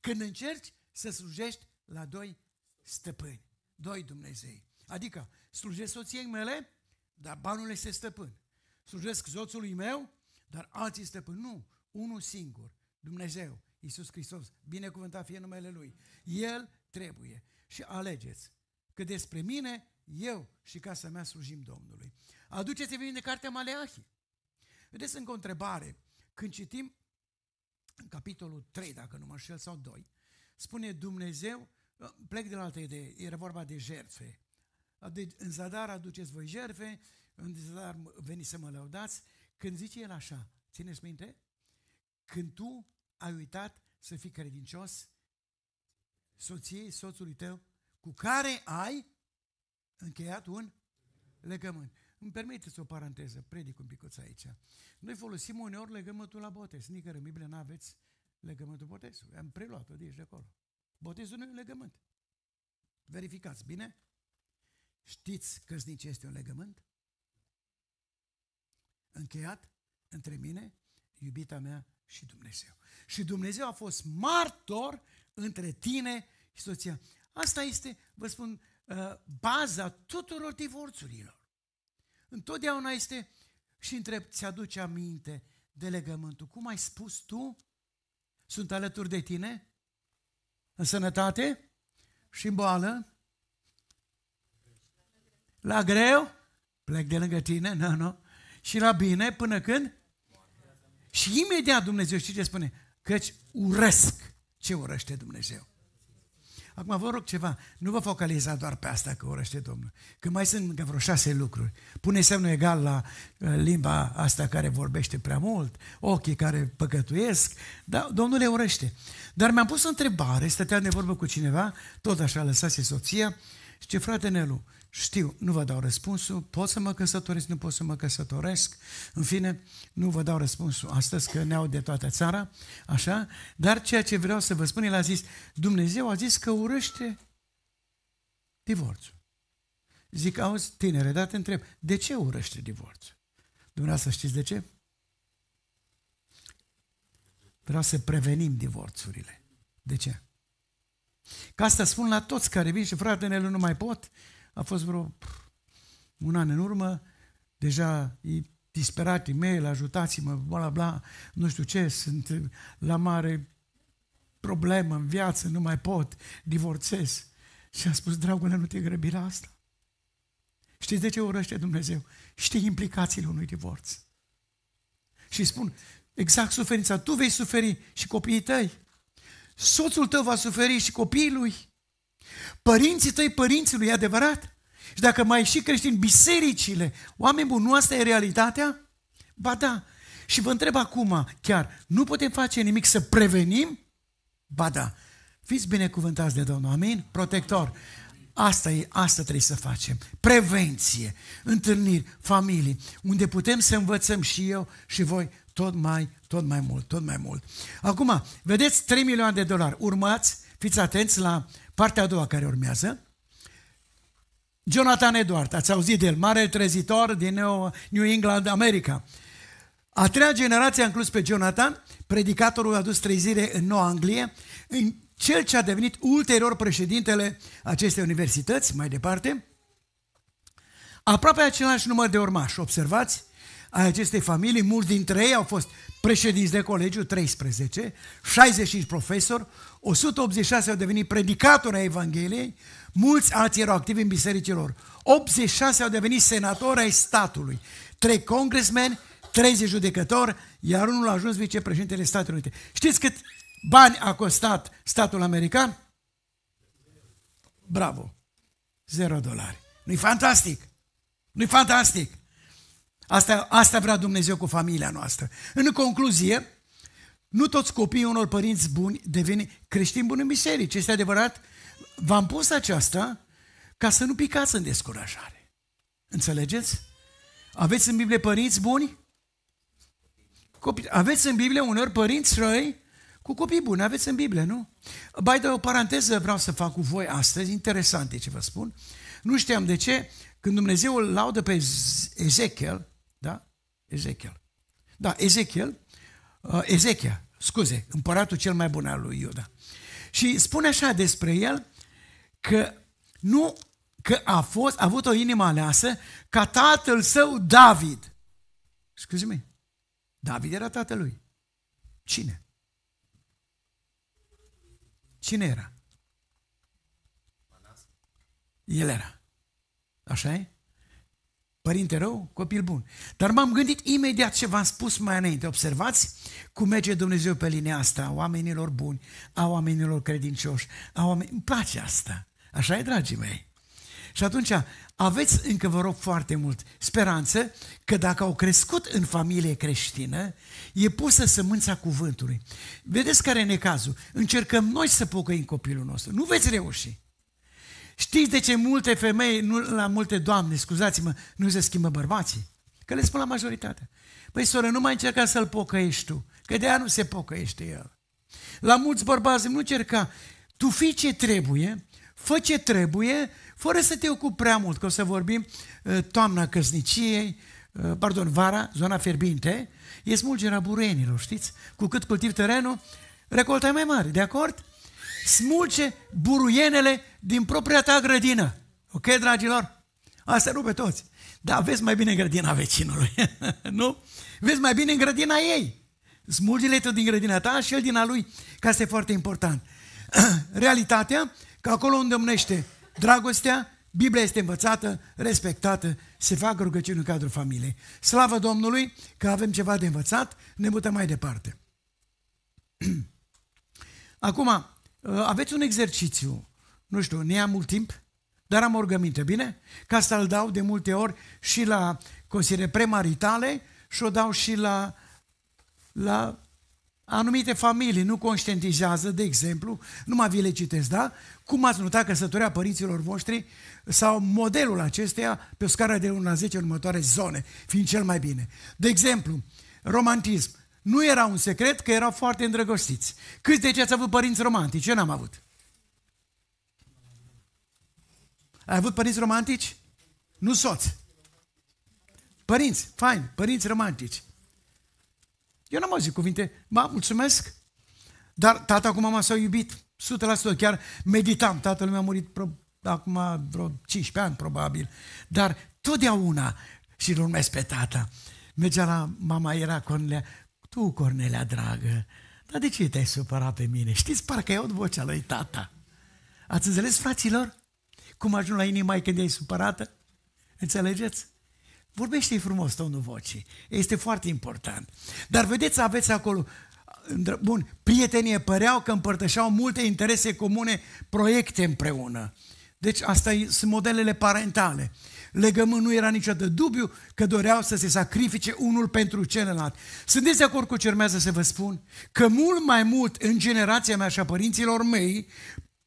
Când încerci să slujești la doi stăpâni, doi Dumnezei. Adică slujesc soției mele, dar banul este stăpân. Slujesc soțului meu, dar alții stăpân. Nu, unul singur, Dumnezeu, Iisus Hristos, binecuvântat fie numele Lui. El trebuie. Și alegeți că despre mine eu și casa mea slujim Domnului. Aduceți-vă din cartea Maleahii. Vedeți încă o întrebare. Când citim în capitolul 3, dacă nu mă înșel, sau 2, spune Dumnezeu, uh, plec de la altă idee, era vorba de jertfe. Deci, în zadar aduceți voi jertfe, în zadar veniți să mă lăudați. Când zice el așa, țineți minte? Când tu ai uitat să fii credincios soției, soțului tău, cu care ai încheiat un legământ. Îmi permiteți o paranteză, predic un picuț aici. Noi folosim uneori legământul la botez. nici în Biblie n-aveți legământul botezului. Am preluat-o de aici, de acolo. Botezul nu e un legământ. Verificați, bine? Știți că nici este un legământ? Încheiat între mine, iubita mea și Dumnezeu. Și Dumnezeu a fost martor între tine și soția. Asta este, vă spun, Uh, baza tuturor divorțurilor. Întotdeauna este și întreb, ți-aduce aminte de legământul. Cum ai spus tu? Sunt alături de tine? În sănătate? Și în boală? La greu? Plec de lângă tine? Nu, nu. Și la bine? Până când? Și imediat Dumnezeu știi ce spune? Căci urăsc. Ce urăște Dumnezeu? Acum vă rog ceva, nu vă focalizați doar pe asta că urăște Domnul. Că mai sunt încă vreo șase lucruri. Pune semnul egal la uh, limba asta care vorbește prea mult, ochii care păcătuiesc, dar Domnul le urăște. Dar mi-am pus o întrebare, stăteam de vorbă cu cineva, tot așa lăsase soția, și ce frate Nelu, știu, nu vă dau răspunsul, pot să mă căsătoresc, nu pot să mă căsătoresc, în fine, nu vă dau răspunsul astăzi că ne-au de toată țara, așa, dar ceea ce vreau să vă spun, el a zis, Dumnezeu a zis că urăște divorțul. Zic, auzi, tinere, dar te întreb, de ce urăște divorțul? Dumneavoastră știți de ce? Vreau să prevenim divorțurile. De ce? Ca asta spun la toți care vin și fratele, nu mai pot, a fost vreo un an în urmă, deja disperat e-mail, ajutați-mă, bla bla, nu știu ce, sunt la mare problemă în viață, nu mai pot, divorțez. Și a spus, dragule, nu te grăbi la asta. Știți de ce urăște Dumnezeu? Știi implicațiile unui divorț. Și spun, exact suferința, tu vei suferi și copiii tăi. Soțul tău va suferi și copiii lui. Părinții tăi, părinții lui, e adevărat? Și dacă mai și creștini, bisericile, oameni buni, nu asta e realitatea? Ba da. Și vă întreb acum, chiar, nu putem face nimic să prevenim? Ba da. Fiți binecuvântați de Domnul, amin? Protector. Asta, e, asta trebuie să facem. Prevenție, întâlniri, familii, unde putem să învățăm și eu și voi tot mai, tot mai mult, tot mai mult. Acum, vedeți 3 milioane de dolari. Urmați, fiți atenți la Partea a doua care urmează, Jonathan Edward, ați auzit de el, mare trezitor din New England, America. A treia generație a inclus pe Jonathan, predicatorul a dus trezire în Noua Anglie, în cel ce a devenit ulterior președintele acestei universități, mai departe, aproape același număr de urmași, observați, ai acestei familii, mulți dintre ei au fost președinți de colegiu, 13, 65 profesori, 186 au devenit predicatori ai Evangheliei, mulți alții erau activi în bisericilor, 86 au devenit senatori ai statului, 3 congresmeni, 30 judecători, iar unul a ajuns vicepreședintele Statelor Unite. Știți cât bani a costat statul american? Bravo! Zero dolari. Nu-i fantastic? Nu-i fantastic? Asta, asta vrea Dumnezeu cu familia noastră. În concluzie, nu toți copiii unor părinți buni devin creștini buni în biserică. Este adevărat? V-am pus aceasta ca să nu picați în descurajare. Înțelegeți? Aveți în Biblie părinți buni? Copii. Aveți în Biblie unor părinți răi cu copii buni. Aveți în Biblie, nu? Bai de o paranteză vreau să fac cu voi astăzi. Interesant e ce vă spun. Nu știam de ce. Când Dumnezeu îl laudă pe Ezechiel, Ezechiel. Da, Ezechiel, uh, Ezechia, scuze, împăratul cel mai bun al lui Iuda. Și spune așa despre el că nu că a fost, a avut o inimă aleasă ca tatăl său David. scuze mi David era tatălui. Cine? Cine era? El era. Așa e? Părinte rău, copil bun. Dar m-am gândit imediat ce v-am spus mai înainte. Observați cum merge Dumnezeu pe linia asta, a oamenilor buni, a oamenilor credincioși, a oamenilor... Îmi place asta. Așa e, dragii mei. Și atunci aveți încă, vă rog foarte mult, speranță că dacă au crescut în familie creștină, e pusă sămânța cuvântului. Vedeți care e necazul. Încercăm noi să pocăim copilul nostru. Nu veți reuși. Știți de ce multe femei, nu, la multe doamne, scuzați-mă, nu se schimbă bărbații? Că le spun la majoritatea. Păi, soră, nu mai încerca să-l pocăiești tu, că de aia nu se pocăiește el. La mulți bărbați nu încerca, tu fii ce trebuie, fă ce trebuie, fără să te ocupi prea mult, că o să vorbim uh, toamna căsniciei, uh, pardon, vara, zona fierbinte, e smulgerea burenilor, știți? Cu cât cultivi terenul, recolta e mai mare, de acord? Smulge buruienele din propria ta grădină. Ok, dragilor? Asta rupe toți. Dar vezi mai bine grădina vecinului, nu? Vezi mai bine în grădina ei. Smulgile tu din grădina ta și el din a lui, că asta e foarte important. Realitatea, că acolo unde omnește dragostea, Biblia este învățată, respectată, se fac rugăciuni în cadrul familiei. Slavă Domnului că avem ceva de învățat, ne mutăm mai departe. Acum, aveți un exercițiu nu știu, ne ia mult timp, dar am o rugăminte, bine? Ca asta îl dau de multe ori și la consiliere premaritale și o dau și la, la anumite familii, nu conștientizează, de exemplu, numai vi le citesc, da? Cum ați notat căsătoria părinților voștri sau modelul acesteia pe o scară de 1 la 10 în următoare zone, fiind cel mai bine. De exemplu, romantism. Nu era un secret că erau foarte îndrăgostiți. Câți de ce ați avut părinți romantici? Eu n-am avut. Ai avut părinți romantici? Nu soți. Părinți, fain, părinți romantici. Eu n-am auzit cuvinte, mă mulțumesc, dar tata cu mama s-au iubit, 100%, chiar meditam, tatăl meu a murit pro- acum vreo 15 ani probabil, dar totdeauna și-l urmez pe tata. Mergea la mama, era Cornelia, tu Cornelia dragă, dar de ce te-ai supărat pe mine? Știți, parcă eu aud vocea lui tata. Ați înțeles, fraților? Cum ajung la inima când e supărată? Înțelegeți? Vorbește-i frumos tonul voce. Este foarte important. Dar vedeți, aveți acolo... Bun, prietenii păreau că împărtășeau multe interese comune, proiecte împreună. Deci asta sunt modelele parentale. Legământ nu era niciodată dubiu că doreau să se sacrifice unul pentru celălalt. Sunteți de acord cu ce urmează să vă spun? Că mult mai mult în generația mea și a părinților mei,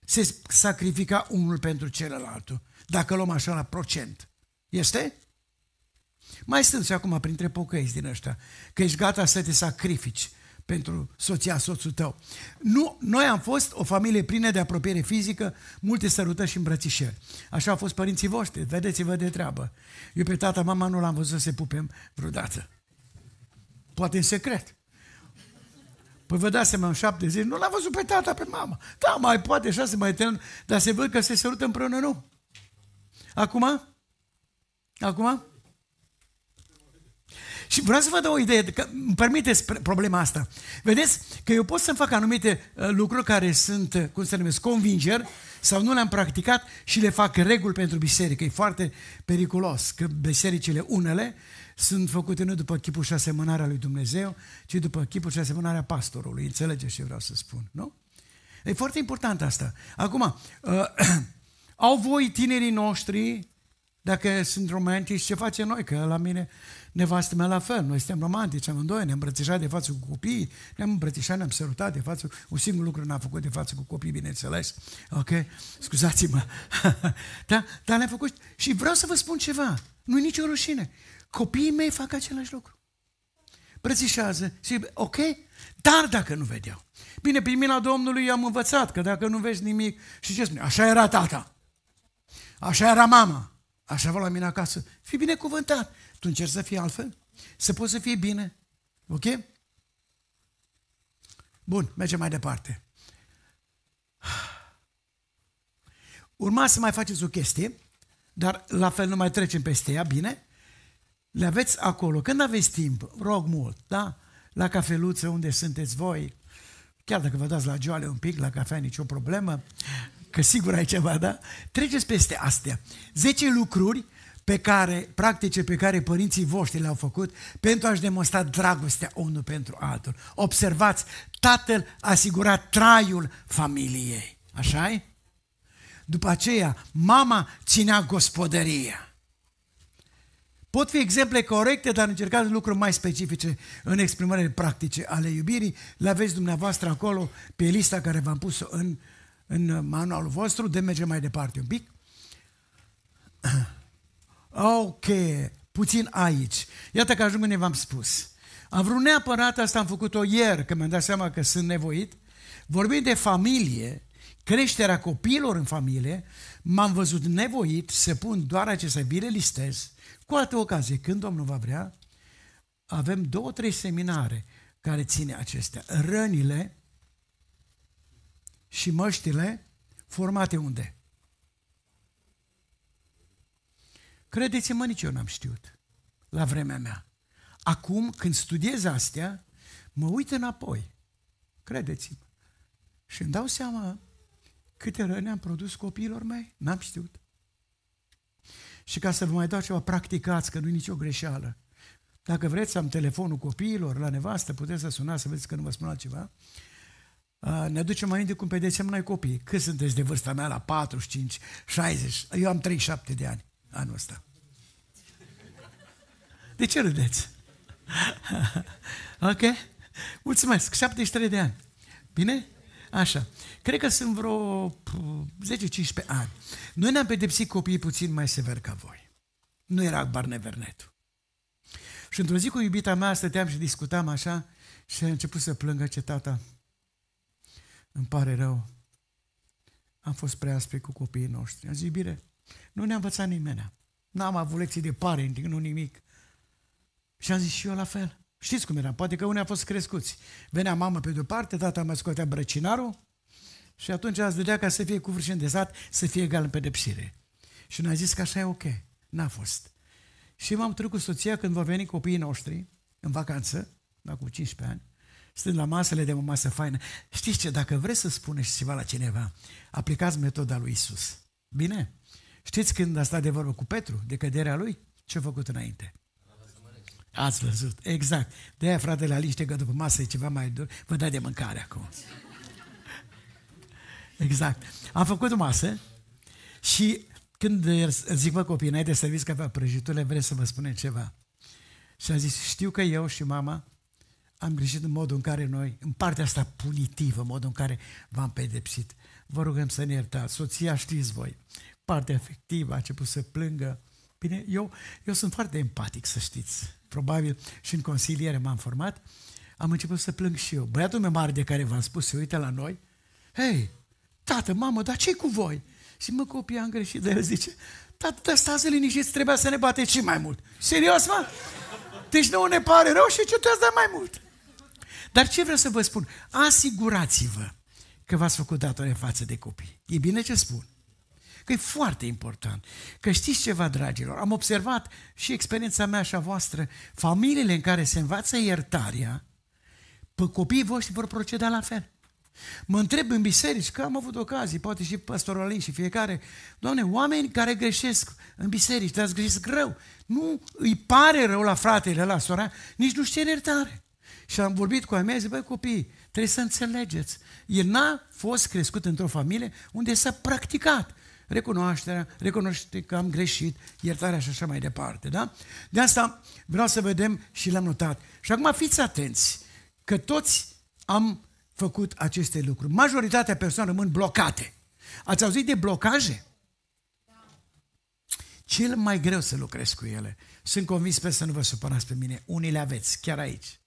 se sacrifica unul pentru celălalt. Dacă luăm așa la procent. Este? Mai sunt și acum printre pocăiți din ăștia, că ești gata să te sacrifici pentru soția, soțul tău. Nu, noi am fost o familie plină de apropiere fizică, multe sărutări și îmbrățișări. Așa au fost părinții voștri, vedeți-vă de treabă. Eu pe tata, mama nu l-am văzut să se pupem vreodată. Poate în secret. Păi vă dați seama, în șapte zile, nu l-am văzut pe tata, pe mama. Da, mai poate șase, mai tânăr, dar se văd că se sărută împreună, nu. Acum? Acum? Și vreau să vă dau o idee, că îmi permiteți problema asta. Vedeți că eu pot să-mi fac anumite uh, lucruri care sunt, uh, cum se numesc, convingeri sau nu le-am practicat și le fac reguli pentru biserică. E foarte periculos că bisericile unele sunt făcute nu după chipul și asemănarea lui Dumnezeu, ci după chipul și asemănarea pastorului. Înțelegeți ce vreau să spun, nu? E foarte important asta. Acum, uh, au voi tinerii noștri, dacă sunt romantici, ce facem noi? Că la mine nevastă mea la fel, noi suntem romantici amândoi, ne-am îmbrățișat de față cu copiii, ne-am îmbrățișat, ne-am sărutat de față, un singur lucru n-am făcut de față cu copii, bineînțeles, ok? Scuzați-mă, da? dar ne-am făcut și vreau să vă spun ceva, nu-i nicio rușine. Copiii mei fac același lucru. Brățișează și ok, dar dacă nu vedeau. Bine, prin mina Domnului i-am învățat că dacă nu vezi nimic, și ce spune? Așa era tata, așa era mama, așa vă la mine acasă. Fii binecuvântat. Tu încerci să fii altfel? Să poți să fie bine. Ok? Bun, mergem mai departe. Urma să mai faceți o chestie, dar la fel nu mai trecem peste ea, bine? le aveți acolo. Când aveți timp, rog mult, da? La cafeluță unde sunteți voi, chiar dacă vă dați la joale un pic, la cafea nicio problemă, că sigur ai ceva, da? Treceți peste astea. 10 lucruri pe care, practice pe care părinții voștri le-au făcut pentru a-și demonstra dragostea unul pentru altul. Observați, tatăl asigura traiul familiei. așa e? După aceea, mama ținea gospodăria. Pot fi exemple corecte, dar încercați lucruri mai specifice în exprimările practice ale iubirii. Le aveți dumneavoastră acolo pe lista care v-am pus în, în manualul vostru. De merge mai departe un pic. Ok, puțin aici. Iată că ajung unde v-am spus. Am vrut neapărat, asta am făcut-o ieri, că mi-am dat seama că sunt nevoit, vorbim de familie, creșterea copiilor în familie, m-am văzut nevoit să pun doar aceste, bine listez, cu altă ocazie, când Domnul va vrea, avem două, trei seminare care ține acestea. Rănile și măștile formate unde? Credeți-mă, nici eu n-am știut la vremea mea. Acum, când studiez astea, mă uit înapoi. Credeți-mă. Și îmi dau seama câte răni am produs copiilor mei. N-am știut. Și ca să vă mai dau ceva, practicați, că nu i nicio greșeală. Dacă vreți, am telefonul copiilor, la nevastă, puteți să sunați să vedeți că nu vă spun altceva. Ne aducem aminte cum pedepsim noi copii. Cât sunteți de vârsta mea la 45, 60? Eu am 37 de ani anul ăsta. De ce râdeți? ok? Mulțumesc, 73 de ani. Bine? Așa. Cred că sunt vreo 10-15 ani. Noi ne-am pedepsit copiii puțin mai sever ca voi. Nu era barnevernetul. Și într-o zi cu iubita mea stăteam și discutam așa și a început să plângă ce tata, îmi pare rău, am fost prea aspre cu copiii noștri. Am zis, iubire, nu ne-a învățat nimeni. N-am avut lecții de parenting, nu nimic. Și am zis și eu la fel. Știți cum era? Poate că unii au fost crescuți. Venea mama pe de-o parte, tata mai scotea brăcinarul și atunci ați dădea ca să fie cuvârșit de sat, să fie egal în pedepsire. Și noi a zis că așa e ok. N-a fost. Și m-am trecut cu soția când vor veni copiii noștri în vacanță, acum 15 ani, stând la masă, le dăm o masă faină. Știți ce, dacă vreți să spuneți ceva la cineva, aplicați metoda lui Isus. Bine? Știți când a stat de vorbă cu Petru, de căderea lui? Ce a făcut înainte? Ați văzut, exact. De-aia, la Aliște, că după masă e ceva mai dur, vă dai de mâncare acum. Exact. Am făcut o masă și când zic, mă copii, înainte să că avea prăjiturile, vreți să vă spune ceva. Și a zis, știu că eu și mama am greșit în modul în care noi, în partea asta punitivă, în modul în care v-am pedepsit. Vă rugăm să ne iertați. Soția știți voi. Partea afectivă a început să plângă Bine, eu, eu sunt foarte empatic, să știți. Probabil și în consiliere m-am format. Am început să plâng și eu. Băiatul meu mare de care v-am spus se uite la noi. Hei, tată, mamă, dar ce cu voi? Și mă copii am greșit, dar el zice, tată, dar stați liniștiți, trebuia să ne bate și mai mult. Serios, mă? Deci nu ne pare rău și ce tu mai mult. Dar ce vreau să vă spun? Asigurați-vă că v-ați făcut datorie față de copii. E bine ce spun. Că e foarte important. Că știți ceva, dragilor, am observat și experiența mea și a voastră, familiile în care se învață iertarea, copiii voștri vor proceda la fel. Mă întreb în biserici, că am avut ocazii, poate și pastoralii și fiecare, doamne, oameni care greșesc în biserici, dar greșesc greu. nu îi pare rău la fratele, la sora, nici nu știe iertare. Și am vorbit cu ai mei, zic, băi copii, trebuie să înțelegeți. El n-a fost crescut într-o familie unde s-a practicat recunoașterea, recunoaște că am greșit, iertarea și așa mai departe. Da? De asta vreau să vedem și l-am notat. Și acum fiți atenți că toți am făcut aceste lucruri. Majoritatea persoanelor rămân blocate. Ați auzit de blocaje? Da. Cel mai greu să lucrez cu ele. Sunt convins, pe să nu vă supărați pe mine, unii le aveți, chiar aici.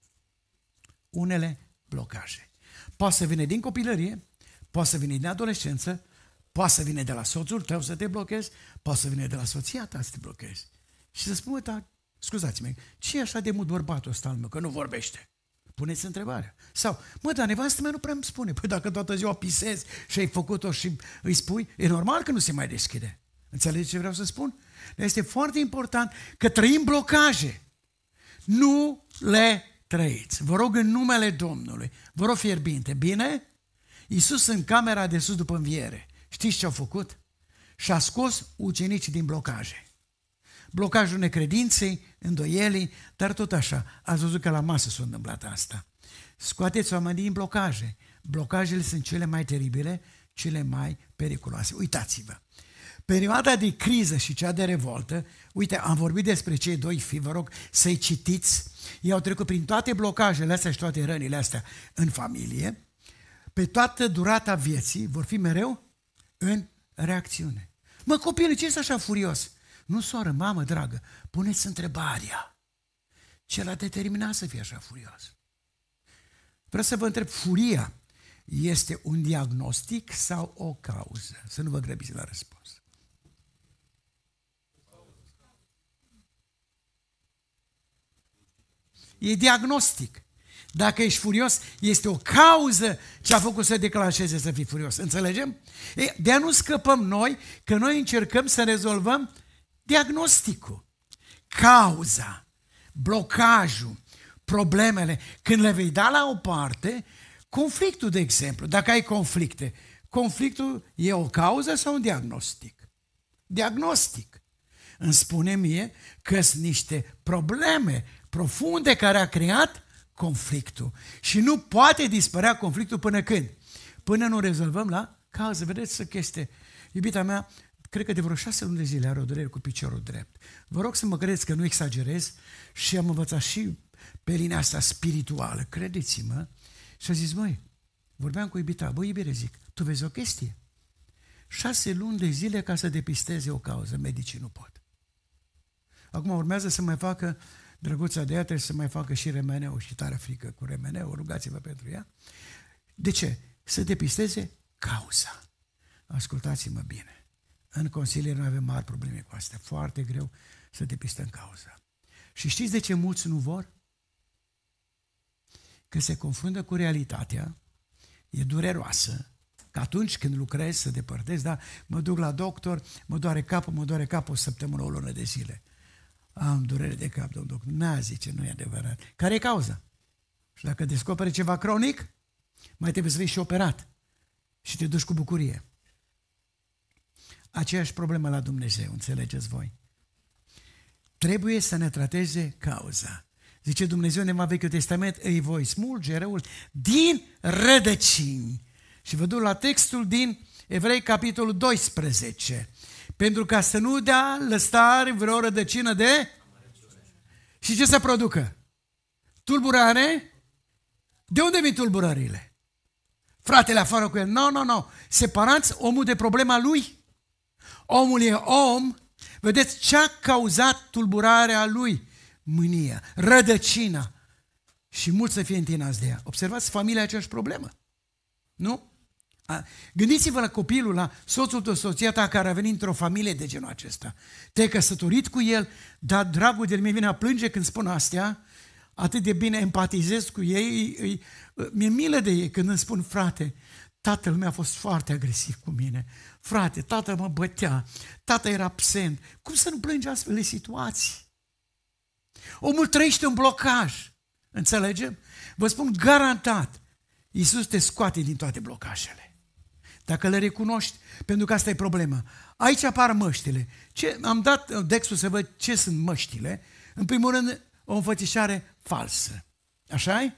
Unele blocaje. Poate să vină din copilărie, poate să vină din adolescență, Poate să vine de la soțul tău să te blochezi, poate să vine de la soția ta să te blochezi. Și să spun, da, scuzați-mă, ce e așa de mult bărbatul ăsta al meu, că nu vorbește? Puneți întrebarea. Sau, mă, dar nevastă mea nu prea îmi spune. Păi dacă toată ziua pisezi și ai făcut-o și îi spui, e normal că nu se mai deschide. Înțelegeți ce vreau să spun? Este foarte important că trăim blocaje. Nu le trăiți. Vă rog în numele Domnului, vă rog fierbinte, bine? Iisus în camera de sus după înviere Știți ce au făcut? Și-a scos ucenicii din blocaje. Blocajul necredinței, îndoielii, dar tot așa. Ați văzut că la masă s-a întâmplat asta. Scoateți oamenii din blocaje. Blocajele sunt cele mai teribile, cele mai periculoase. Uitați-vă! Perioada de criză și cea de revoltă, uite, am vorbit despre cei doi fi, vă rog să-i citiți, ei au trecut prin toate blocajele astea și toate rănile astea în familie, pe toată durata vieții vor fi mereu în reacțiune. Mă, copilul, ce ești așa furios? Nu, soară, mamă, dragă, puneți întrebarea. Ce l-a determinat să fie așa furios? Vreau să vă întreb, furia este un diagnostic sau o cauză? Să nu vă grăbiți la răspuns. E diagnostic. Dacă ești furios, este o cauză ce a făcut să declanșeze să fii furios. Înțelegem? E, de a nu scăpăm noi, că noi încercăm să rezolvăm diagnosticul, cauza, blocajul, problemele. Când le vei da la o parte, conflictul, de exemplu, dacă ai conflicte, conflictul e o cauză sau un diagnostic? Diagnostic. Îmi spune mie că sunt niște probleme profunde care a creat conflictul. Și nu poate dispărea conflictul până când? Până nu rezolvăm la cauză. Vedeți să chestie. Iubita mea, cred că de vreo șase luni de zile are o durere cu piciorul drept. Vă rog să mă credeți că nu exagerez și am învățat și pe linia asta spirituală. Credeți-mă. Și a zis, măi, vorbeam cu iubita, băi, iubire, zic, tu vezi o chestie? Șase luni de zile ca să depisteze o cauză, medicii nu pot. Acum urmează să mai facă Drăguța de ea trebuie să mai facă și remeneu și tare frică cu remeneu, rugați-vă pentru ea. De ce? Să depisteze cauza. Ascultați-mă bine. În consiliere noi avem mari probleme cu asta. Foarte greu să depistăm cauza. Și știți de ce mulți nu vor? Că se confruntă cu realitatea, e dureroasă, că atunci când lucrez să depărtez, da, mă duc la doctor, mă doare capul, mă doare capul o săptămână, o lună de zile. Am durere de cap, domnul doctor. N-a zice, nu e adevărat. Care e cauza? Și dacă descoperi ceva cronic, mai trebuie să fii și operat. Și te duci cu bucurie. Aceeași problemă la Dumnezeu, înțelegeți voi. Trebuie să ne trateze cauza. Zice Dumnezeu în va Vechiul Testament, îi voi smulge răul din rădăcini. Și vă duc la textul din Evrei, capitolul 12. Pentru ca să nu dea lăstari vreo rădăcină de... Și ce să producă? Tulburare? De unde vin tulburările? Fratele afară cu el. Nu, no, nu, no, nu. No. Separați omul de problema lui. Omul e om. Vedeți ce a cauzat tulburarea lui? Mânia, rădăcina. Și mulți să fie întinați de ea. Observați, familia aceeași problemă. Nu? Gândiți-vă la copilul, la soțul tău, soția ta care a venit într-o familie de genul acesta. Te-ai căsătorit cu el, dar dragul de mine vine a plânge când spun astea, atât de bine empatizez cu ei, îi, mi-e milă de ei când îmi spun, frate, tatăl meu a fost foarte agresiv cu mine, frate, tatăl mă bătea, tatăl era absent. Cum să nu plângi astfel de situații? Omul trăiește un blocaj, înțelegem? Vă spun garantat, Iisus te scoate din toate blocajele. Dacă le recunoști, pentru că asta e problema. Aici apar măștile. Ce, am dat uh, dexul să văd ce sunt măștile. În primul rând, o înfățișare falsă. așa e?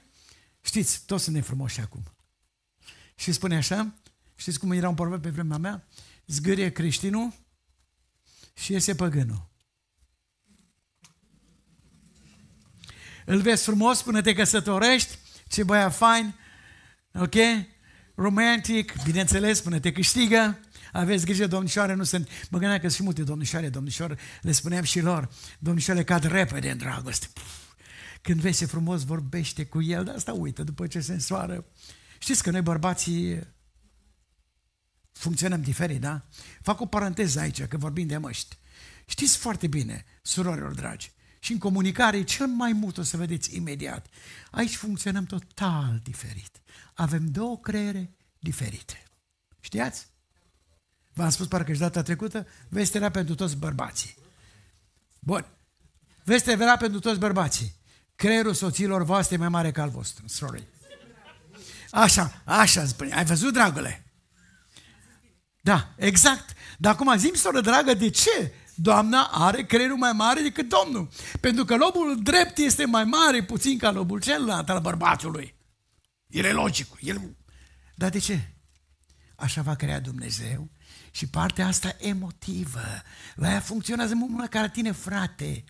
Știți, toți suntem frumoși acum. Și spune așa, știți cum era un proverb pe vremea mea? Zgârie creștinul și iese păgânul. Îl vezi frumos până te căsătorești, ce băia fain, ok? romantic, bineînțeles, până te câștigă. Aveți grijă, domnișoare, nu sunt... Mă gândeam că sunt și multe domnișoare, domnișoare, le spuneam și lor, domnișoare cad repede în dragoste. Când vezi ce frumos vorbește cu el, dar asta uită după ce se însoară. Știți că noi bărbații funcționăm diferit, da? Fac o paranteză aici, că vorbim de măști. Știți foarte bine, surorilor dragi, și în comunicare cel mai mult o să vedeți imediat. Aici funcționăm total diferit. Avem două creiere diferite. Știați? V-am spus parcă și data trecută, veste era pentru toți bărbații. Bun. Veste era pentru toți bărbații. Creierul soților voastre e mai mare ca al vostru. Sorry. Așa, așa spune. Ai văzut, dragule? Da, exact. Dar acum zim, soră dragă, de ce Doamna are creierul mai mare decât Domnul. Pentru că lobul drept este mai mare puțin ca lobul celălalt al bărbatului. El e logic. El... Dar de ce? Așa va crea Dumnezeu și partea asta emotivă. La ea funcționează mult mai ca tine, frate.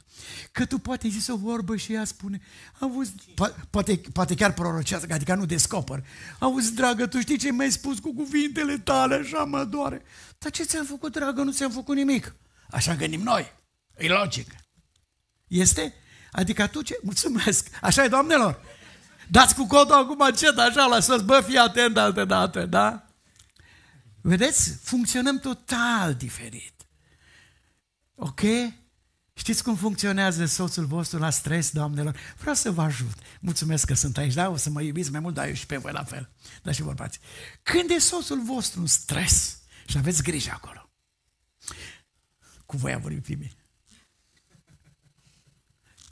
Că tu poate zis o vorbă și ea spune, auzi, po- poate, poate chiar prorocează, adică nu descoper. Auzi, dragă, tu știi ce mi-ai spus cu cuvintele tale, așa mă doare. Dar ce ți-am făcut, dragă? Nu ți-am făcut nimic. Așa gândim noi. E logic. Este? Adică atunci, mulțumesc. Așa e, doamnelor. Dați cu codul acum încet, așa, lăsați, bă, fii atent altă dată, da? Vedeți? Funcționăm total diferit. Ok? Știți cum funcționează soțul vostru la stres, doamnelor? Vreau să vă ajut. Mulțumesc că sunt aici, da? O să mă iubiți mai mult, dar eu și pe voi la fel. Dar și vorbați. Când e soțul vostru în stres și aveți grijă acolo, cu voi am vorbit mine.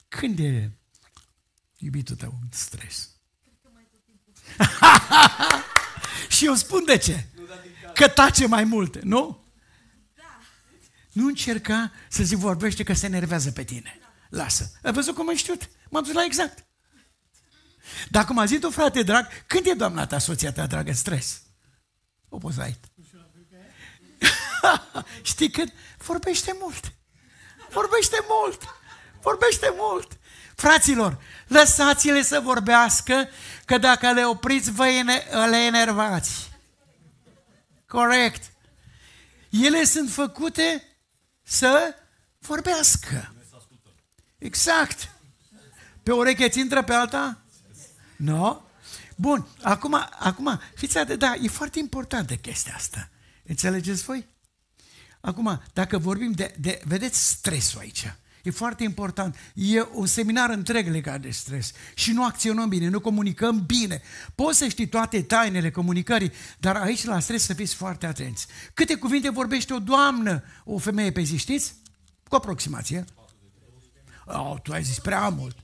Când e iubitul tău în stres? și eu spun de ce. Că tace mai multe, nu? Da. Nu încerca să zic vorbește că se enervează pe tine. Lasă. Ai văzut cum am știut? M-am dus la exact. Dar cum a zis tu, frate drag, când e doamna ta, soția ta, dragă, stres? O poți Știi cât? Vorbește mult. Vorbește mult. Vorbește mult. Fraților, lăsați-le să vorbească, că dacă le opriți, vă ene- le enervați. Corect. Ele sunt făcute să vorbească. Exact. Pe ureche ți intră pe alta? Nu? No? Bun, acum, acum, fiți atent, da, e foarte importantă chestia asta. Înțelegeți voi? Acum, dacă vorbim de, de... Vedeți stresul aici. E foarte important. E un seminar întreg legat de stres. Și nu acționăm bine, nu comunicăm bine. Poți să știi toate tainele comunicării, dar aici la stres să fiți foarte atenți. Câte cuvinte vorbește o doamnă, o femeie pe zi, știți? Cu aproximație. Oh, tu ai zis prea mult.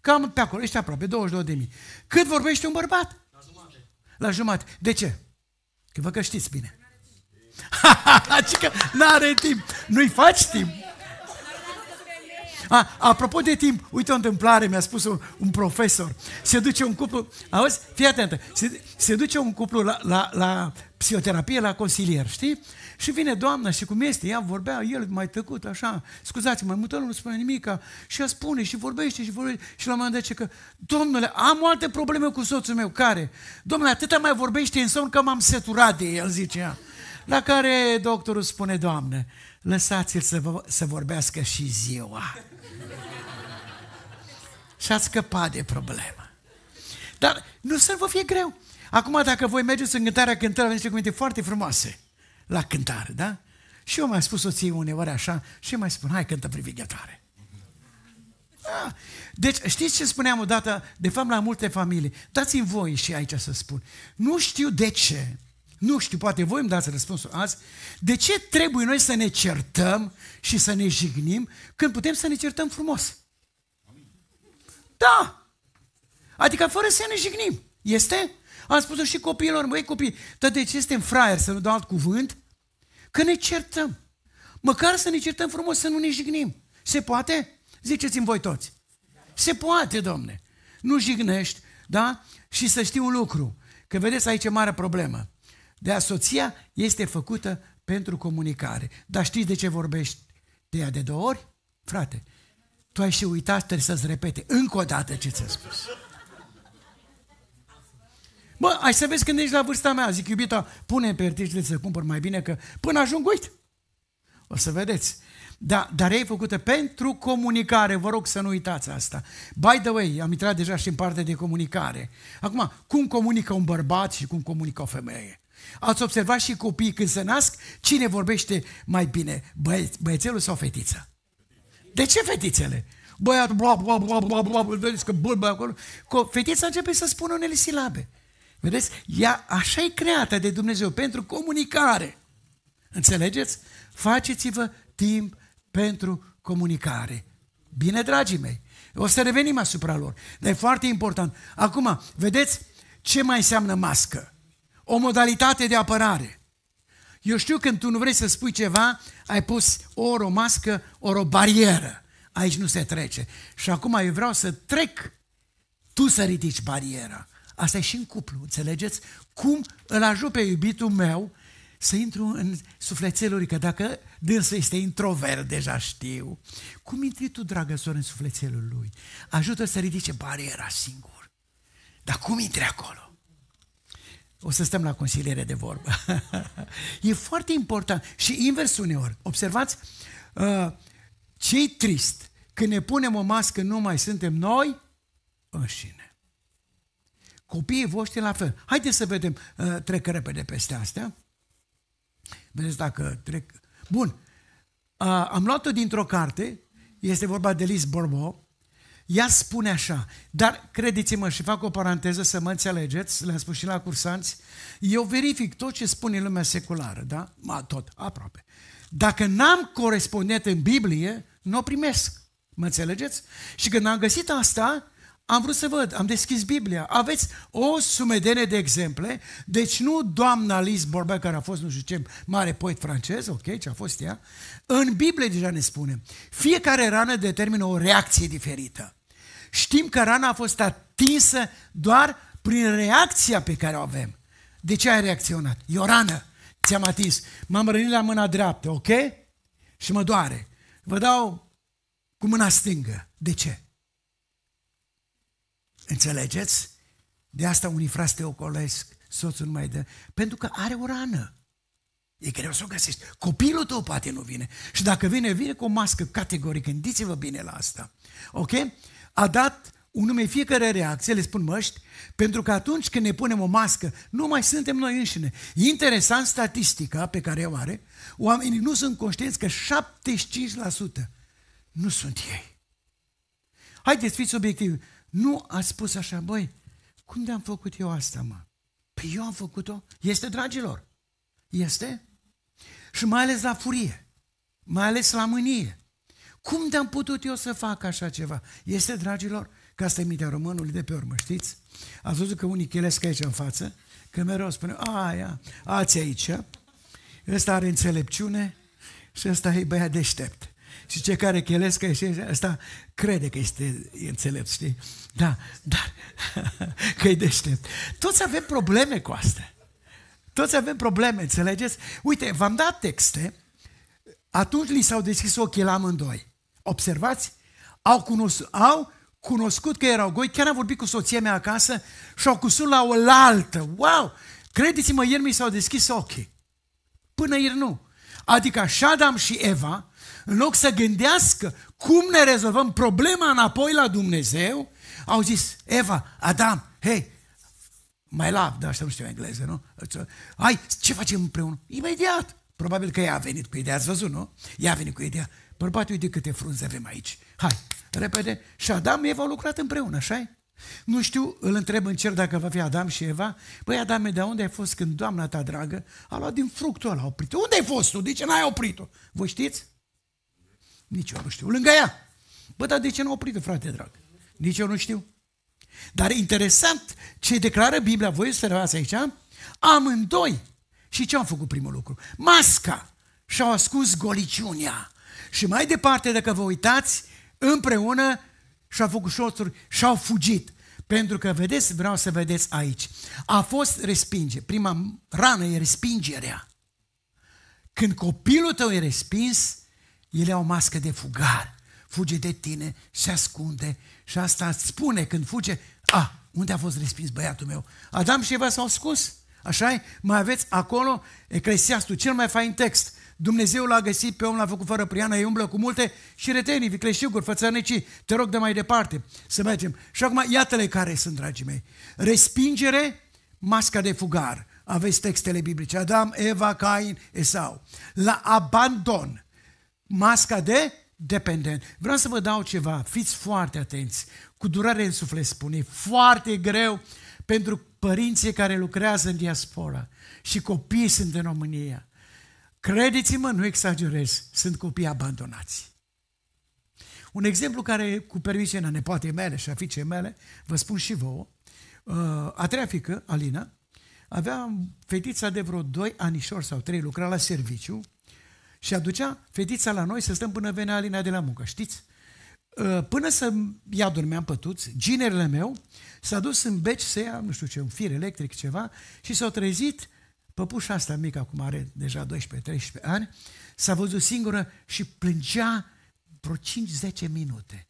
Cam pe acolo, ești aproape, 22.000. Cât vorbește un bărbat? La jumate. La jumate. De ce? Că vă că știți bine. Cică n-are timp. Nu-i faci timp. A, apropo de timp, uite o întâmplare, mi-a spus un, un profesor. Se duce un cuplu, auzi, fii atentă, se, se duce un cuplu la, la, la psihoterapie, la consilier, știi? Și vine doamna și cum este, ea vorbea, el mai tăcut, așa, scuzați mai multă nu spune nimic, și ea spune și vorbește și vorbește și la un moment dat zice că, domnule, am alte probleme cu soțul meu, care? Domnule, atâta mai vorbește în somn că m-am seturat de el, zice ea. La care doctorul spune, Doamne, lăsați-l să, vo- să vorbească și ziua. și ați scăpat de problemă. Dar nu să vă fie greu. Acum, dacă voi mergeți în cântarea cântării, aveți niște cuvinte foarte frumoase la cântare, da? Și eu mai spus soției uneori așa și mai spun, hai cântă privighetare. Da. Deci, știți ce spuneam odată, de fapt la multe familii, dați-mi voi și aici să spun, nu știu de ce, nu știu, poate voi îmi dați răspunsul azi. De ce trebuie noi să ne certăm și să ne jignim când putem să ne certăm frumos? Da! Adică fără să ne jignim. Este? Am spus-o și copiilor, băi copii, dar de ce suntem fraieri, să nu dau alt cuvânt? Că ne certăm. Măcar să ne certăm frumos, să nu ne jignim. Se poate? Ziceți-mi voi toți. Se poate, domne. Nu jignești, da? Și să știi un lucru, că vedeți aici e mare problemă. De asoția este făcută pentru comunicare. Dar știți de ce vorbești de ea de două ori? Frate, tu ai și uitat, trebuie să-ți repete încă o dată ce ți-a spus. Bă, ai să vezi când ești la vârsta mea, zic iubita, pune pe de să cumpăr mai bine, că până ajung, uite, o să vedeți. Da, dar ei făcută pentru comunicare, vă rog să nu uitați asta. By the way, am intrat deja și în partea de comunicare. Acum, cum comunică un bărbat și cum comunică o femeie? Ați observat și copiii când se nasc, cine vorbește mai bine, băie, băiețelul sau fetița? De ce fetițele? Băiatul, bla, bla, bla, bla, bla, bla, vedeți că bâlbă acolo. Fetița începe să spună unele silabe. Vedeți? Ea așa e creată de Dumnezeu, pentru comunicare. Înțelegeți? Faceți-vă timp pentru comunicare. Bine, dragii mei, o să revenim asupra lor. Dar e foarte important. Acum, vedeți ce mai înseamnă mască? o modalitate de apărare. Eu știu când tu nu vrei să spui ceva, ai pus ori o mască, ori o barieră. Aici nu se trece. Și acum eu vreau să trec, tu să ridici bariera. Asta e și în cuplu, înțelegeți? Cum îl ajut pe iubitul meu să intru în sufletelul că dacă dânsul este introvert, deja știu. Cum intri tu, dragă soră, în sufletelul lui? Ajută să ridice bariera singur. Dar cum intri acolo? O să stăm la consiliere de vorbă. e foarte important. Și invers uneori. Observați, uh, ce trist când ne punem o mască, nu mai suntem noi înșine. Copiii voștri la fel. Haideți să vedem, uh, trec repede peste astea. Vedeți dacă trec... Bun, uh, am luat-o dintr-o carte, este vorba de Liz Borbo, ea spune așa, dar credeți-mă și fac o paranteză să mă înțelegeți, le-am spus și la cursanți, eu verific tot ce spune lumea seculară, da? Ma, tot, aproape. Dacă n-am corespondent în Biblie, nu o primesc. Mă înțelegeți? Și când am găsit asta, am vrut să văd, am deschis Biblia. Aveți o sumedenie de exemple, deci nu doamna Liz Borbea, care a fost, nu știu ce, mare poet francez, ok, ce a fost ea, în Biblie deja ne spune, fiecare rană determină o reacție diferită. Știm că rana a fost atinsă doar prin reacția pe care o avem. De ce ai reacționat? E o rană. Ți-am atins. M-am rănit la mâna dreaptă, ok? Și mă doare. Vă dau cu mâna stângă. De ce? Înțelegeți? De asta unii frați te ocolesc, soțul mai dă. Pentru că are o rană. E greu să o găsești. Copilul tău poate nu vine. Și dacă vine, vine cu o mască categorică. Gândiți-vă bine la asta. Ok? a dat un nume fiecare reacție, le spun măști, pentru că atunci când ne punem o mască, nu mai suntem noi înșine. E interesant statistica pe care o are, oamenii nu sunt conștienți că 75% nu sunt ei. Haideți, fiți obiectivi. Nu a spus așa, băi, cum de-am făcut eu asta, mă? Păi eu am făcut-o. Este, dragilor? Este? Și mai ales la furie, mai ales la mânie, cum de-am putut eu să fac așa ceva? Este, dragilor, că asta e mintea românului de pe urmă, știți? Ați văzut că unii chelesc aici în față, că mereu spune, aia, ați aici, ăsta are înțelepciune și ăsta e băiat deștept. Și cei care chelesc aici, ăsta crede că este înțelept, știi? Da, dar că e deștept. Toți avem probleme cu asta. Toți avem probleme, înțelegeți? Uite, v-am dat texte, atunci li s-au deschis ochii la amândoi. Observați? Au cunoscut, au cunoscut că erau goi, chiar am vorbit cu soția mea acasă și au cusut la o altă. Wow! Credeți-mă, ieri mi s-au deschis ochii. Până ieri nu. Adică Adam și Eva, în loc să gândească cum ne rezolvăm problema înapoi la Dumnezeu, au zis, Eva, Adam, hei, mai love, dar asta nu știu engleză, nu? Hai, ce facem împreună? Imediat! Probabil că ea a venit cu ideea, ați văzut, nu? Ea a venit cu ideea. Bărbatul, uite câte frunze avem aici. Hai, repede. Și Adam, Eva au lucrat împreună, așa -i? Nu știu, îl întreb în cer dacă va fi Adam și Eva. Băi, Adam, de unde ai fost când doamna ta dragă a luat din fructul ăla oprit? Unde ai fost tu? De ce n-ai oprit-o? Vă știți? Nici eu nu știu. Lângă ea. Bă, dar de ce nu a oprit frate drag? Nici eu nu știu. Dar interesant ce declară Biblia, voi observați aici, amândoi. Și ce au făcut primul lucru? Masca și-au ascuns goliciunea. Și mai departe, dacă vă uitați, împreună și-au făcut șoțuri și-au fugit. Pentru că, vedeți, vreau să vedeți aici, a fost respingere. Prima rană e respingerea. Când copilul tău e respins, ia o mască de fugar. Fuge de tine, se ascunde și asta îți spune când fuge, a, unde a fost respins băiatul meu? Adam și Eva s-au scos. așa e? Mai aveți acolo, Eclesiastul, cel mai fain text. Dumnezeu l-a găsit pe om, l-a făcut fără priană, îi umblă cu multe și retenii, vicleșuguri, fățărnicii, te rog de mai departe să mergem. Și acum, iată-le care sunt, dragii mei. Respingere, masca de fugar. Aveți textele biblice, Adam, Eva, Cain, Esau. La abandon, masca de dependent. Vreau să vă dau ceva, fiți foarte atenți, cu durare în suflet spune. e foarte greu pentru părinții care lucrează în diaspora și copiii sunt în România. Credeți-mă, nu exagerez, sunt copii abandonați. Un exemplu care, cu permisiunea nepoatei mele și a fiicei mele, vă spun și vouă, uh, a treia fică, Alina, avea fetița de vreo 2 anișori sau 3, lucra la serviciu și aducea fetița la noi să stăm până venea Alina de la muncă, știți? Uh, până să ia dormeam pătuți, ginerele meu s-a dus în beci să ia, nu știu ce, un fir electric, ceva, și s au trezit Păpușa asta mică, acum are deja 12-13 ani, s-a văzut singură și plângea vreo 5-10 minute.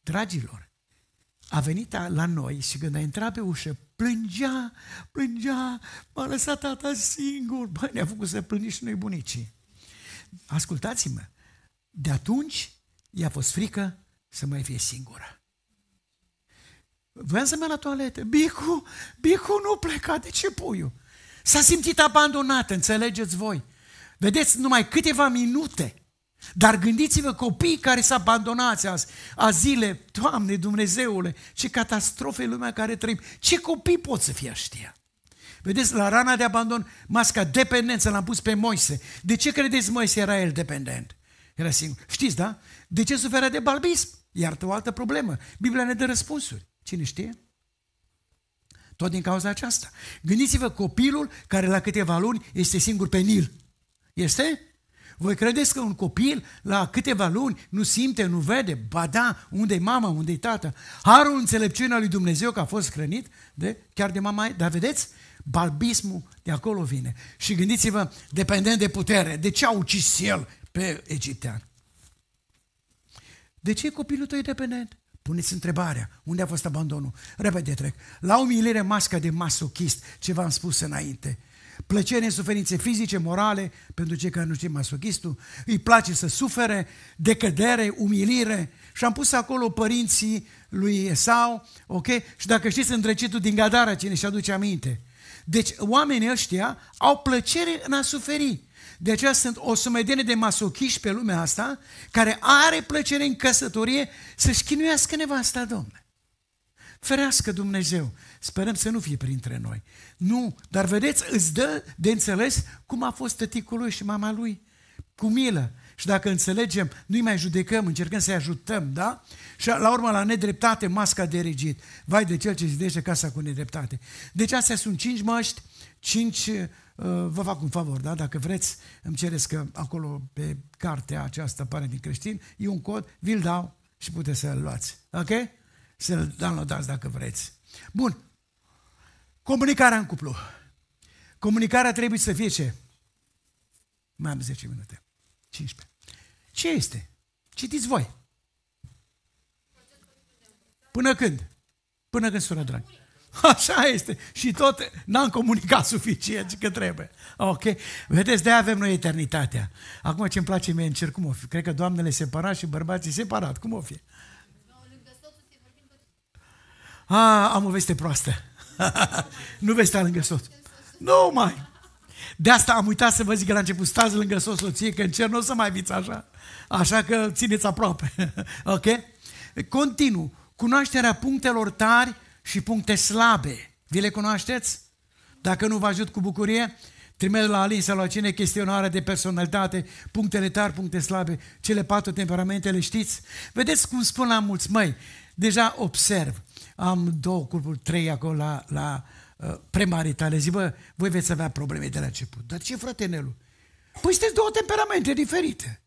Dragilor, a venit la noi și când a intrat pe ușă, plângea, plângea, m-a lăsat tata singur, bă, ne-a făcut să plângi și noi bunicii. Ascultați-mă, de atunci i-a fost frică să mai fie singură. Vreau să merg la toaletă. Bicu, Bicu nu pleca, de ce puiul? S-a simțit abandonat, înțelegeți voi. Vedeți, numai câteva minute. Dar gândiți-vă copiii care s-a abandonat azi, a zile, Doamne Dumnezeule, ce catastrofe lumea care trăim. Ce copii pot să fie aștia Vedeți, la rana de abandon, masca dependență l-am pus pe Moise. De ce credeți Moise era el dependent? Era singur. Știți, da? De ce suferea de balbism? Iar o altă problemă. Biblia ne dă răspunsuri. Cine știe? Tot din cauza aceasta. Gândiți-vă copilul care la câteva luni este singur pe Nil. Este? Voi credeți că un copil la câteva luni nu simte, nu vede, ba da, unde-i mama, unde-i tată? Harul înțelepciunea lui Dumnezeu că a fost hrănit de, chiar de mama Dar vedeți? Balbismul de acolo vine. Și gândiți-vă, dependent de putere, de ce a ucis el pe egiptean? De ce copilul tău e dependent? Puneți întrebarea, unde a fost abandonul? Repede trec. La umilire masca de masochist, ce v-am spus înainte. Plăcere în suferințe fizice, morale, pentru cei care nu știu masochistul, îi place să sufere, decădere, umilire. Și am pus acolo părinții lui Esau, ok? Și dacă știți întrecitul din Gadara, cine și aduce aminte. Deci oamenii ăștia au plăcere în a suferi. De aceea sunt o sumedenie de masochiști pe lumea asta care are plăcere în căsătorie să-și chinuiască nevasta, Domnule. Ferească Dumnezeu! Sperăm să nu fie printre noi. Nu, dar vedeți, îți dă de înțeles cum a fost tăticul lui și mama lui, cu milă. Și dacă înțelegem, nu-i mai judecăm, încercăm să-i ajutăm, da? Și la urmă, la nedreptate, masca de regit. Vai de cel ce zidește casa cu nedreptate. Deci astea sunt cinci măști, cinci Uh, vă fac un favor, da? dacă vreți, îmi cereți că acolo pe cartea aceasta, Pare din creștin, e un cod, vi-l dau și puteți să-l luați. Ok? Să-l downloadați dacă vreți. Bun. Comunicarea în cuplu. Comunicarea trebuie să fie ce? Mai am 10 minute. 15. Ce este? Citiți voi. Până când? Până când, sora dragă? Așa este. Și tot n-am comunicat suficient ce trebuie. Ok? Vedeți, de-aia avem noi eternitatea. Acum ce-mi place mie în cer, cum o fi? Cred că doamnele separat și bărbații separat. Cum o fi? A, am o veste proastă. nu veste sta lângă soț. Nu mai. De asta am uitat să vă zic la început, stați lângă soț, soție, că în cer nu o să mai fiți așa. Așa că țineți aproape. ok? Continu. Cunoașterea punctelor tari și puncte slabe. Vi le cunoașteți? Dacă nu vă ajut cu bucurie, trimite la Alin sau la cine chestionare de personalitate, punctele tari, puncte slabe, cele patru temperamente, le știți? Vedeți cum spun la mulți, măi, deja observ, am două grupuri, trei acolo la, la uh, premaritale, zic, bă, voi veți avea probleme de la început. Dar ce, frate Nelu? Păi sunteți două temperamente diferite.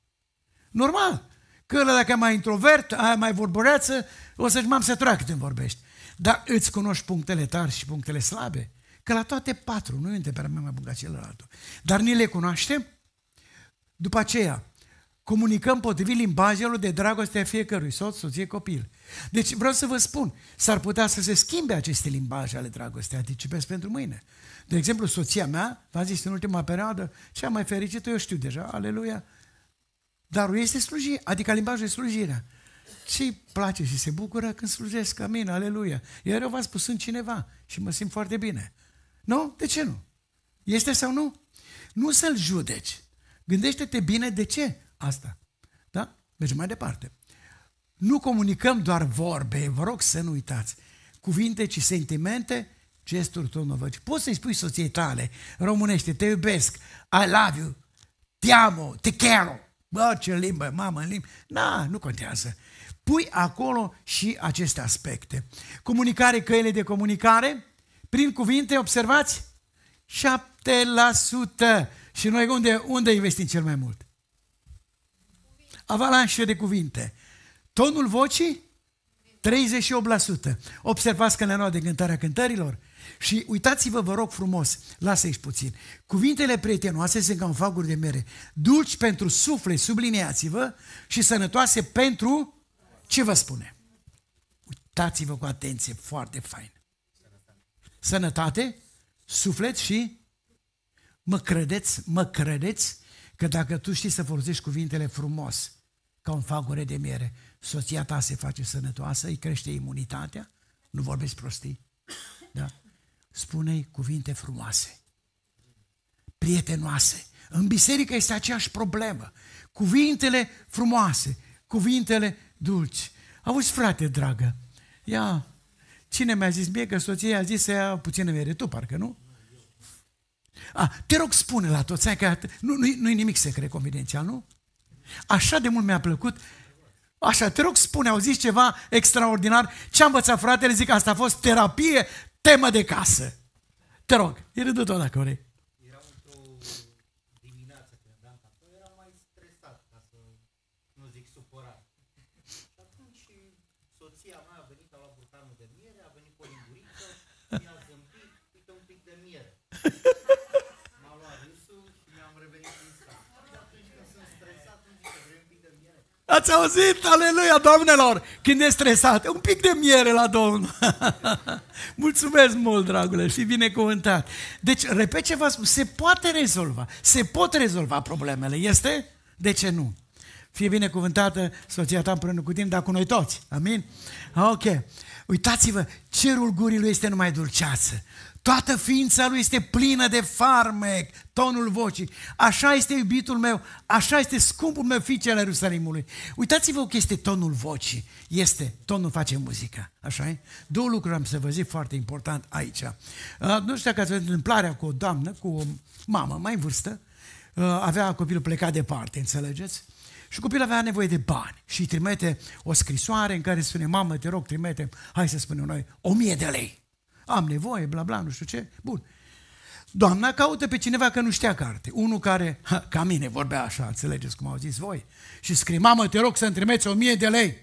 Normal. Că ăla dacă e mai introvert, aia mai vorboreață, o să-și m-am să trag când vorbești. Dar îți cunoști punctele tari și punctele slabe? Că la toate patru, nu e un temperament mai bun ca celălalt. Dar ni le cunoaștem? După aceea, comunicăm potrivit limbajelor de dragoste a fiecărui soț, soție, copil. Deci vreau să vă spun, s-ar putea să se schimbe aceste limbaje ale dragostei, anticipez pentru mâine. De exemplu, soția mea, v-a zis în ultima perioadă, cea mai fericită, eu știu deja, aleluia, Dar este slujire, adică limbajul e slujirea ce place și se bucură când slujesc, amin, aleluia. Iar eu v-am spus, sunt cineva și mă simt foarte bine. Nu? De ce nu? Este sau nu? Nu să-l judeci. Gândește-te bine de ce asta. Da? Mergem mai departe. Nu comunicăm doar vorbe, vă rog să nu uitați. Cuvinte, și sentimente, gesturi, tonovăci. Poți să-i spui soției tale, românește, te iubesc, I love you, te amo, te quiero. Bă, ce limbă, mamă, în limbă. Na, nu contează pui acolo și aceste aspecte. Comunicare, căile de comunicare, prin cuvinte, observați? 7%. Și noi unde, unde investim cel mai mult? Avalanșe de cuvinte. Tonul vocii? 38%. Observați că ne-a luat de cântarea cântărilor. Și uitați-vă, vă rog frumos, lasă aici puțin. Cuvintele prietenoase sunt ca un faguri de mere. Dulci pentru suflet, subliniați-vă, și sănătoase pentru ce vă spune? Uitați-vă cu atenție, foarte fain. Sănătate, suflet și mă credeți, mă credeți că dacă tu știi să folosești cuvintele frumos, ca un fagure de miere, soția ta se face sănătoasă, îi crește imunitatea, nu vorbești prostii, da? Spune-i cuvinte frumoase, prietenoase. În biserică este aceeași problemă. Cuvintele frumoase, cuvintele dulci. Auzi, frate, dragă, ia, cine mi-a zis mie că soția a zis să ia puțină mere? Tu, parcă, nu? A, te rog, spune la toți, ai că nu, nu, nu-i nimic secret confidențial, nu? Așa de mult mi-a plăcut. Așa, te rog, spune, au zis ceva extraordinar. Ce-a învățat fratele? Zic, asta a fost terapie, temă de casă. Te rog, e râdut-o dacă vrei. Ați auzit? Aleluia, doamnelor! Când e stresat, un pic de miere la Domnul. Mulțumesc mult, dragule, și binecuvântat. Deci, repet ce v-am spus, se poate rezolva, se pot rezolva problemele, este? De ce nu? Fie binecuvântată soția ta împreună cu tine, dar cu noi toți. Amin? Ok. Uitați-vă, cerul gurii lui este numai dulceață. Toată ființa lui este plină de farmec, tonul vocii. Așa este iubitul meu, așa este scumpul meu fiice al Ierusalimului. Uitați-vă că este tonul vocii. Este, tonul face muzica. Așa e? Două lucruri am să vă zic foarte important aici. Uh, nu știu dacă ați văzut întâmplarea cu o doamnă, cu o mamă mai în vârstă, uh, avea copilul plecat departe, înțelegeți? Și copilul avea nevoie de bani și îi trimite o scrisoare în care spune, mamă, te rog, trimite, hai să spunem noi, o mie de lei am nevoie, bla bla, nu știu ce. Bun. Doamna caută pe cineva că nu știa carte. Unul care, ha, ca mine, vorbea așa, înțelegeți cum au zis voi. Și scrie, mamă, te rog să-mi trimeți o mie de lei.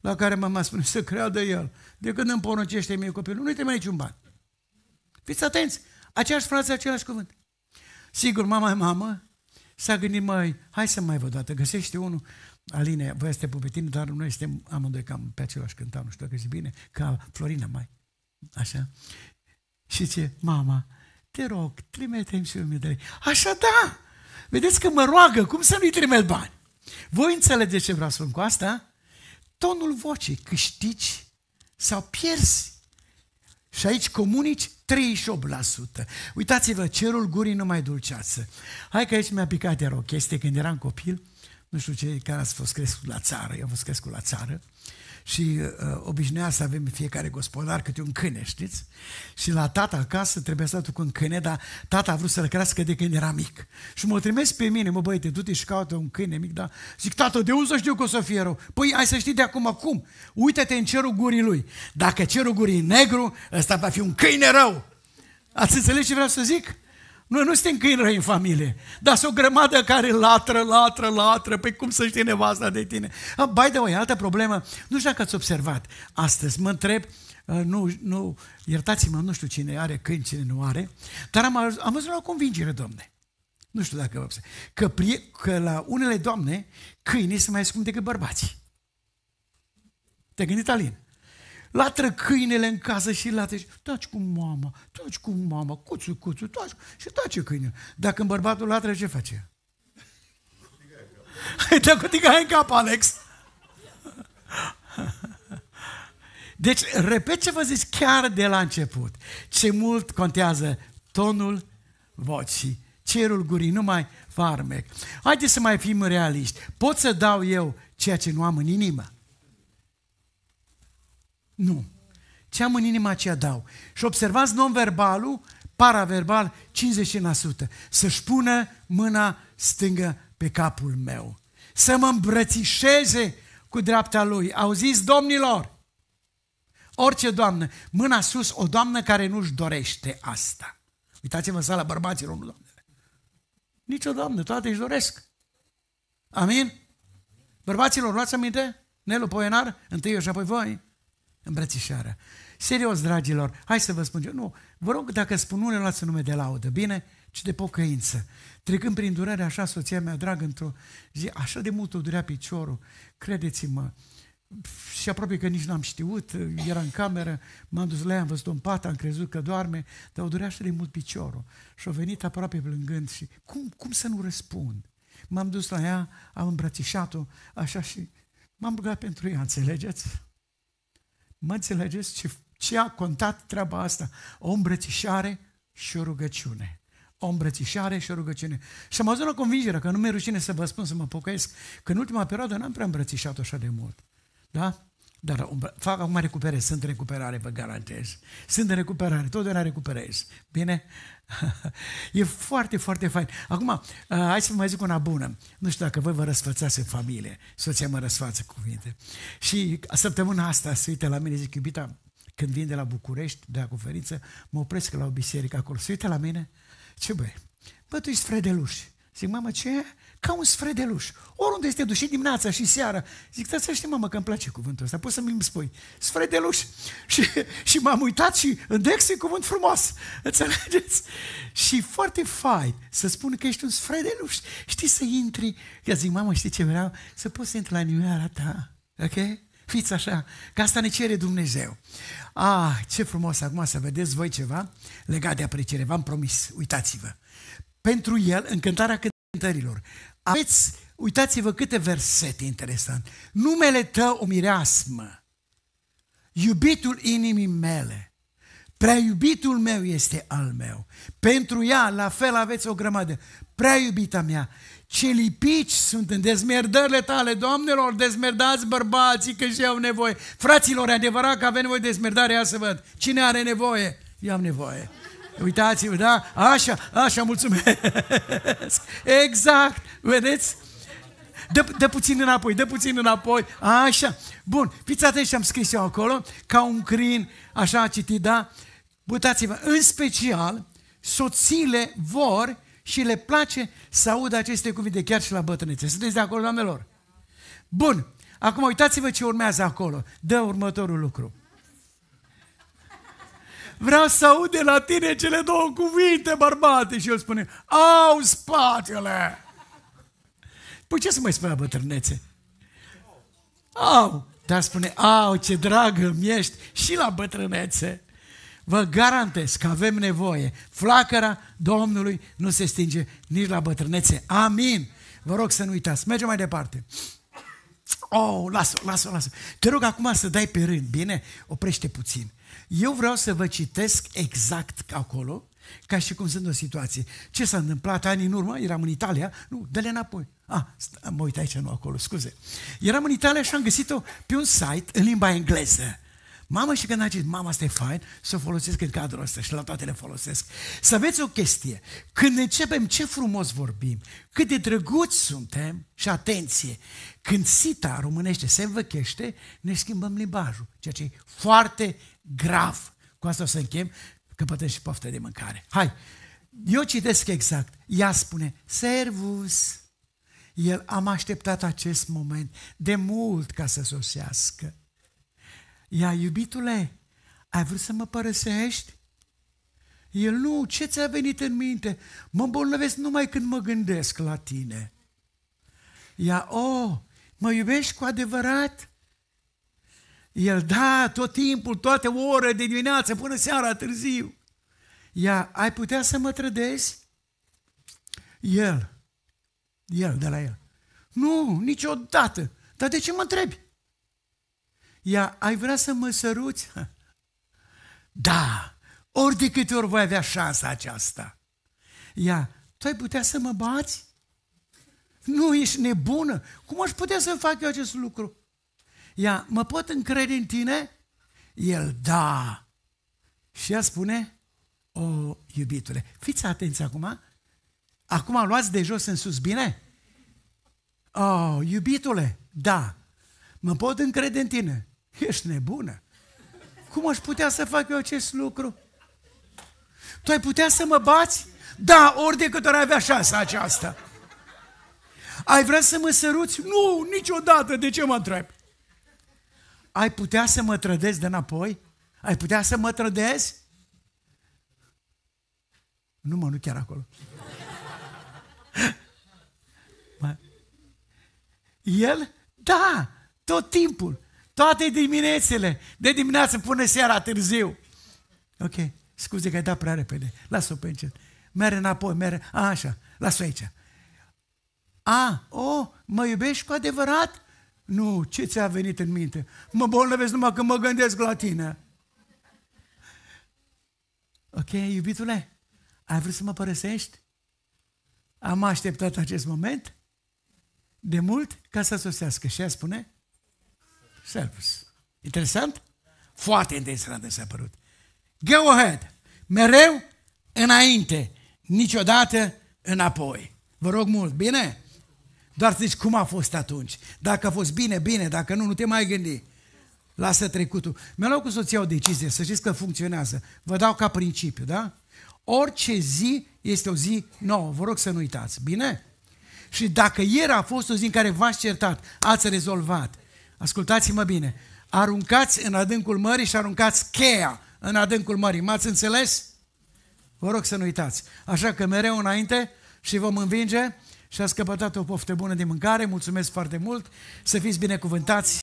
La care mama spune, să creadă el. De când îmi poruncește mie copilul, nu-i trimite niciun ban. Fiți atenți, aceeași frază, același cuvânt. Sigur, mama e mamă, s-a gândit, mai, hai să mai văd o dată, găsește unul. Aline, voi este pe tine, dar noi suntem amândoi cam pe același cântar, nu știu dacă zic bine, ca Florina mai. Așa. Și ce? Mama, te rog, trimite-mi și eu mie de lei. Așa, da! Vedeți că mă roagă, cum să nu-i trimit bani? Voi înțelegeți ce vreau să spun cu asta? Tonul vocii, câștigi sau pierzi. Și aici comunici 38%. Uitați-vă, cerul gurii nu mai dulceață. Hai că aici mi-a picat iar o chestie când eram copil, nu știu ce, care ați fost crescut la țară, eu am fost crescut la țară, și uh, obișnuia să avem fiecare gospodar câte un câine, știți? Și la tata acasă trebuia să cu un câine, dar tata a vrut să-l crească de când era mic. Și mă trimis pe mine, mă băiete, du-te și caută un câine mic, dar zic, tată, de unde să știu că o să fie rău? Păi ai să știi de acum cum? Uită-te în cerul gurii lui. Dacă cerul gurii negru, ăsta va fi un câine rău. Ați înțeles ce vreau să zic? Noi nu suntem câini răi în familie, dar sunt o grămadă care latră, latră, latră, pe păi cum să știe nevasta de tine. Ah, by the way, altă problemă, nu știu dacă ați observat astăzi, mă întreb, ah, nu, nu, iertați-mă, nu știu cine are câini, cine nu are, dar am, am văzut la o convingere, domne. Nu știu dacă observ, că, prie, că la unele doamne, câinii sunt mai scumpi decât bărbații. Te gândit, Alin? latră câinele în casă și latră și taci cu mama, taci cu mama, cuțu, cuțu, taci și taci câinele. Dacă bărbatul latră, ce face? Hai, te cu tigaia în cap, Alex. Deci, repet ce vă zic chiar de la început. Ce mult contează tonul vocii, cerul gurii, nu mai farmec. Haideți să mai fim realiști. Pot să dau eu ceea ce nu am în inimă? Nu. Ce am în inima aceea dau. Și observați non-verbalul, paraverbal, 50%. Să-și pună mâna stângă pe capul meu. Să mă îmbrățișeze cu dreapta lui. Auziți, domnilor? Orice doamnă, mâna sus, o doamnă care nu-și dorește asta. Uitați-vă în sala bărbaților, nu doamnele. Nici o doamnă, toate își doresc. Amin? Bărbaților, luați aminte? Nelu Poenar, întâi eu și apoi voi. Îmbrățișarea. Serios, dragilor, hai să vă spun eu. Nu, vă rog, dacă spun unul, luați nume de laudă, bine? Ci de pocăință. Trecând prin durere, așa, soția mea dragă, într-o zi, așa de mult o durea piciorul, credeți-mă, și aproape că nici n-am știut, era în cameră, m-am dus la ea, am văzut-o pat, am crezut că doarme, dar o durea așa de mult piciorul. Și a venit aproape plângând și cum, cum să nu răspund? M-am dus la ea, am îmbrățișat-o, așa și m-am rugat pentru ea, înțelegeți? Mă înțelegeți ce, ce a contat treaba asta? O îmbrățișare și o rugăciune. O îmbrățișare și o rugăciune. Și am ajuns la convingere, că nu mi-e rușine să vă spun să mă pocăiesc, că în ultima perioadă n-am prea îmbrățișat așa de mult. Da? Dar fac acum recuperez, sunt în recuperare, vă garantez. Sunt în recuperare, totdeauna recuperez. Bine? e foarte, foarte fain. Acum, uh, hai să vă mai zic una bună. Nu știu dacă voi vă răsfățați în familie. Soția mă răsfață cu cuvinte. Și săptămâna asta se uită la mine, zic, iubita, când vin de la București, de la conferință, mă opresc la o biserică acolo. Se uită la mine, ce băi, bă, tu ești fredeluș. Zic, mamă, ce? ca un sfredeluș. Oriunde este duci dimineața și seara, zic, da, să știi, mamă, că îmi place cuvântul ăsta, poți să mi-l spui. Sfredeluș. Și, și m-am uitat și îndex e cuvânt frumos, înțelegeți? Și foarte fain să spun că ești un sfredeluș. Știi să intri, că zic, mamă, știi ce vreau? Să poți să intri la inimioara ta, ok? Fiți așa, că asta ne cere Dumnezeu. Ah, ce frumos acum să vedeți voi ceva legat de apreciere, v-am promis, uitați-vă. Pentru el, încântarea cântărilor, aveți, uitați-vă câte versete interesant. Numele tău o mireasmă, iubitul inimii mele, prea iubitul meu este al meu. Pentru ea, la fel aveți o grămadă. Prea iubita mea, ce lipici sunt în dezmerdările tale, doamnelor, dezmerdați bărbații că și au nevoie. Fraților, e adevărat că avem nevoie de dezmerdare, ia să văd. Cine are nevoie? Eu am nevoie. Uitați-vă, da? Așa, așa, mulțumesc. Exact, vedeți? Dă, dă puțin înapoi, dă puțin înapoi, așa. Bun, fiți atenți ce am scris eu acolo, ca un crin, așa a citit, da? Uitați-vă, în special, soțiile vor și le place să audă aceste cuvinte chiar și la bătrânețe. Sunteți de acolo, doamnelor? Bun, acum uitați-vă ce urmează acolo. Dă următorul lucru vreau să aud de la tine cele două cuvinte, bărbate. Și el spune, au spatele. Păi ce să mai la bătrânețe? Au. Dar spune, au, ce dragă mi ești și la bătrânețe. Vă garantez că avem nevoie. Flacăra Domnului nu se stinge nici la bătrânețe. Amin. Vă rog să nu uitați. Mergem mai departe. Oh, lasă-o, lasă-o, lasă Te rog acum să dai pe rând, bine? Oprește puțin. Eu vreau să vă citesc exact acolo, ca și cum sunt o situație. Ce s-a întâmplat ani în urmă? Eram în Italia. Nu, dă-le înapoi. Ah, mă uit aici, nu acolo, scuze. Eram în Italia și am găsit-o pe un site în limba engleză. Mamă, și când a zis, mama, asta e fain, să o folosesc în cadrul ăsta și la toate le folosesc. Să aveți o chestie, când începem ce frumos vorbim, cât de drăguți suntem și atenție, când sita românește se învăchește, ne schimbăm limbajul, ceea ce e foarte grav. Cu asta o să închem, că poate și poftă de mâncare. Hai, eu citesc exact. Ea spune, servus, el am așteptat acest moment de mult ca să sosească. Ia, iubitule, ai vrut să mă părăsești? El, nu, ce ți-a venit în minte? Mă îmbolnăvesc numai când mă gândesc la tine. Ia o, oh, mă iubești cu adevărat? El, da, tot timpul, toate ore, de dimineață până seara, târziu. Ia, ai putea să mă trădezi? El, el, de la el. Nu, niciodată. Dar de ce mă întrebi? Ia, ai vrea să mă săruți? Da, ori de câte ori voi avea șansa aceasta. Ia, tu ai putea să mă bați? Nu, ești nebună. Cum aș putea să fac eu acest lucru? Ia, mă pot încrede în tine? El, da. Și ea spune, o, iubitule, fiți atenți acum. Acum luați de jos în sus, bine? O, iubitule, da. Mă pot încrede în tine. Ești nebună. Cum aș putea să fac eu acest lucru? Tu ai putea să mă bați? Da, ori de câte ori avea șansa aceasta. Ai vrea să mă săruți? Nu, niciodată. De ce mă întrebi? ai putea să mă trădezi de înapoi? Ai putea să mă trădezi? Nu mă, nu chiar acolo. El? Da, tot timpul, toate diminețele, de dimineață până seara târziu. Ok, scuze că ai dat prea repede, lasă o pe încet. Mere înapoi, mere, a, așa, lasă o aici. A, o, mă iubești cu adevărat? Nu, ce ți-a venit în minte? Mă bolnăvesc numai când mă gândesc la tine. Ok, iubitule, ai vrut să mă părăsești? Am așteptat acest moment de mult ca să sosească. Și ea spune, Servus. Interesant? Foarte interesant s-a părut. Go ahead. Mereu înainte, niciodată înapoi. Vă rog mult, bine? Doar zici cum a fost atunci. Dacă a fost bine, bine, dacă nu, nu te mai gândi. Lasă trecutul. Mi-a luat cu soția o decizie, să știți că funcționează. Vă dau ca principiu, da? Orice zi este o zi nouă. Vă rog să nu uitați. Bine? Și dacă ieri a fost o zi în care v-ați certat, ați rezolvat, ascultați-mă bine, aruncați în adâncul mării și aruncați cheia în adâncul mării. M-ați înțeles? Vă rog să nu uitați. Așa că mereu înainte și vom învinge și ați căpătat o poftă bună de mâncare. Mulțumesc foarte mult. Să fiți binecuvântați.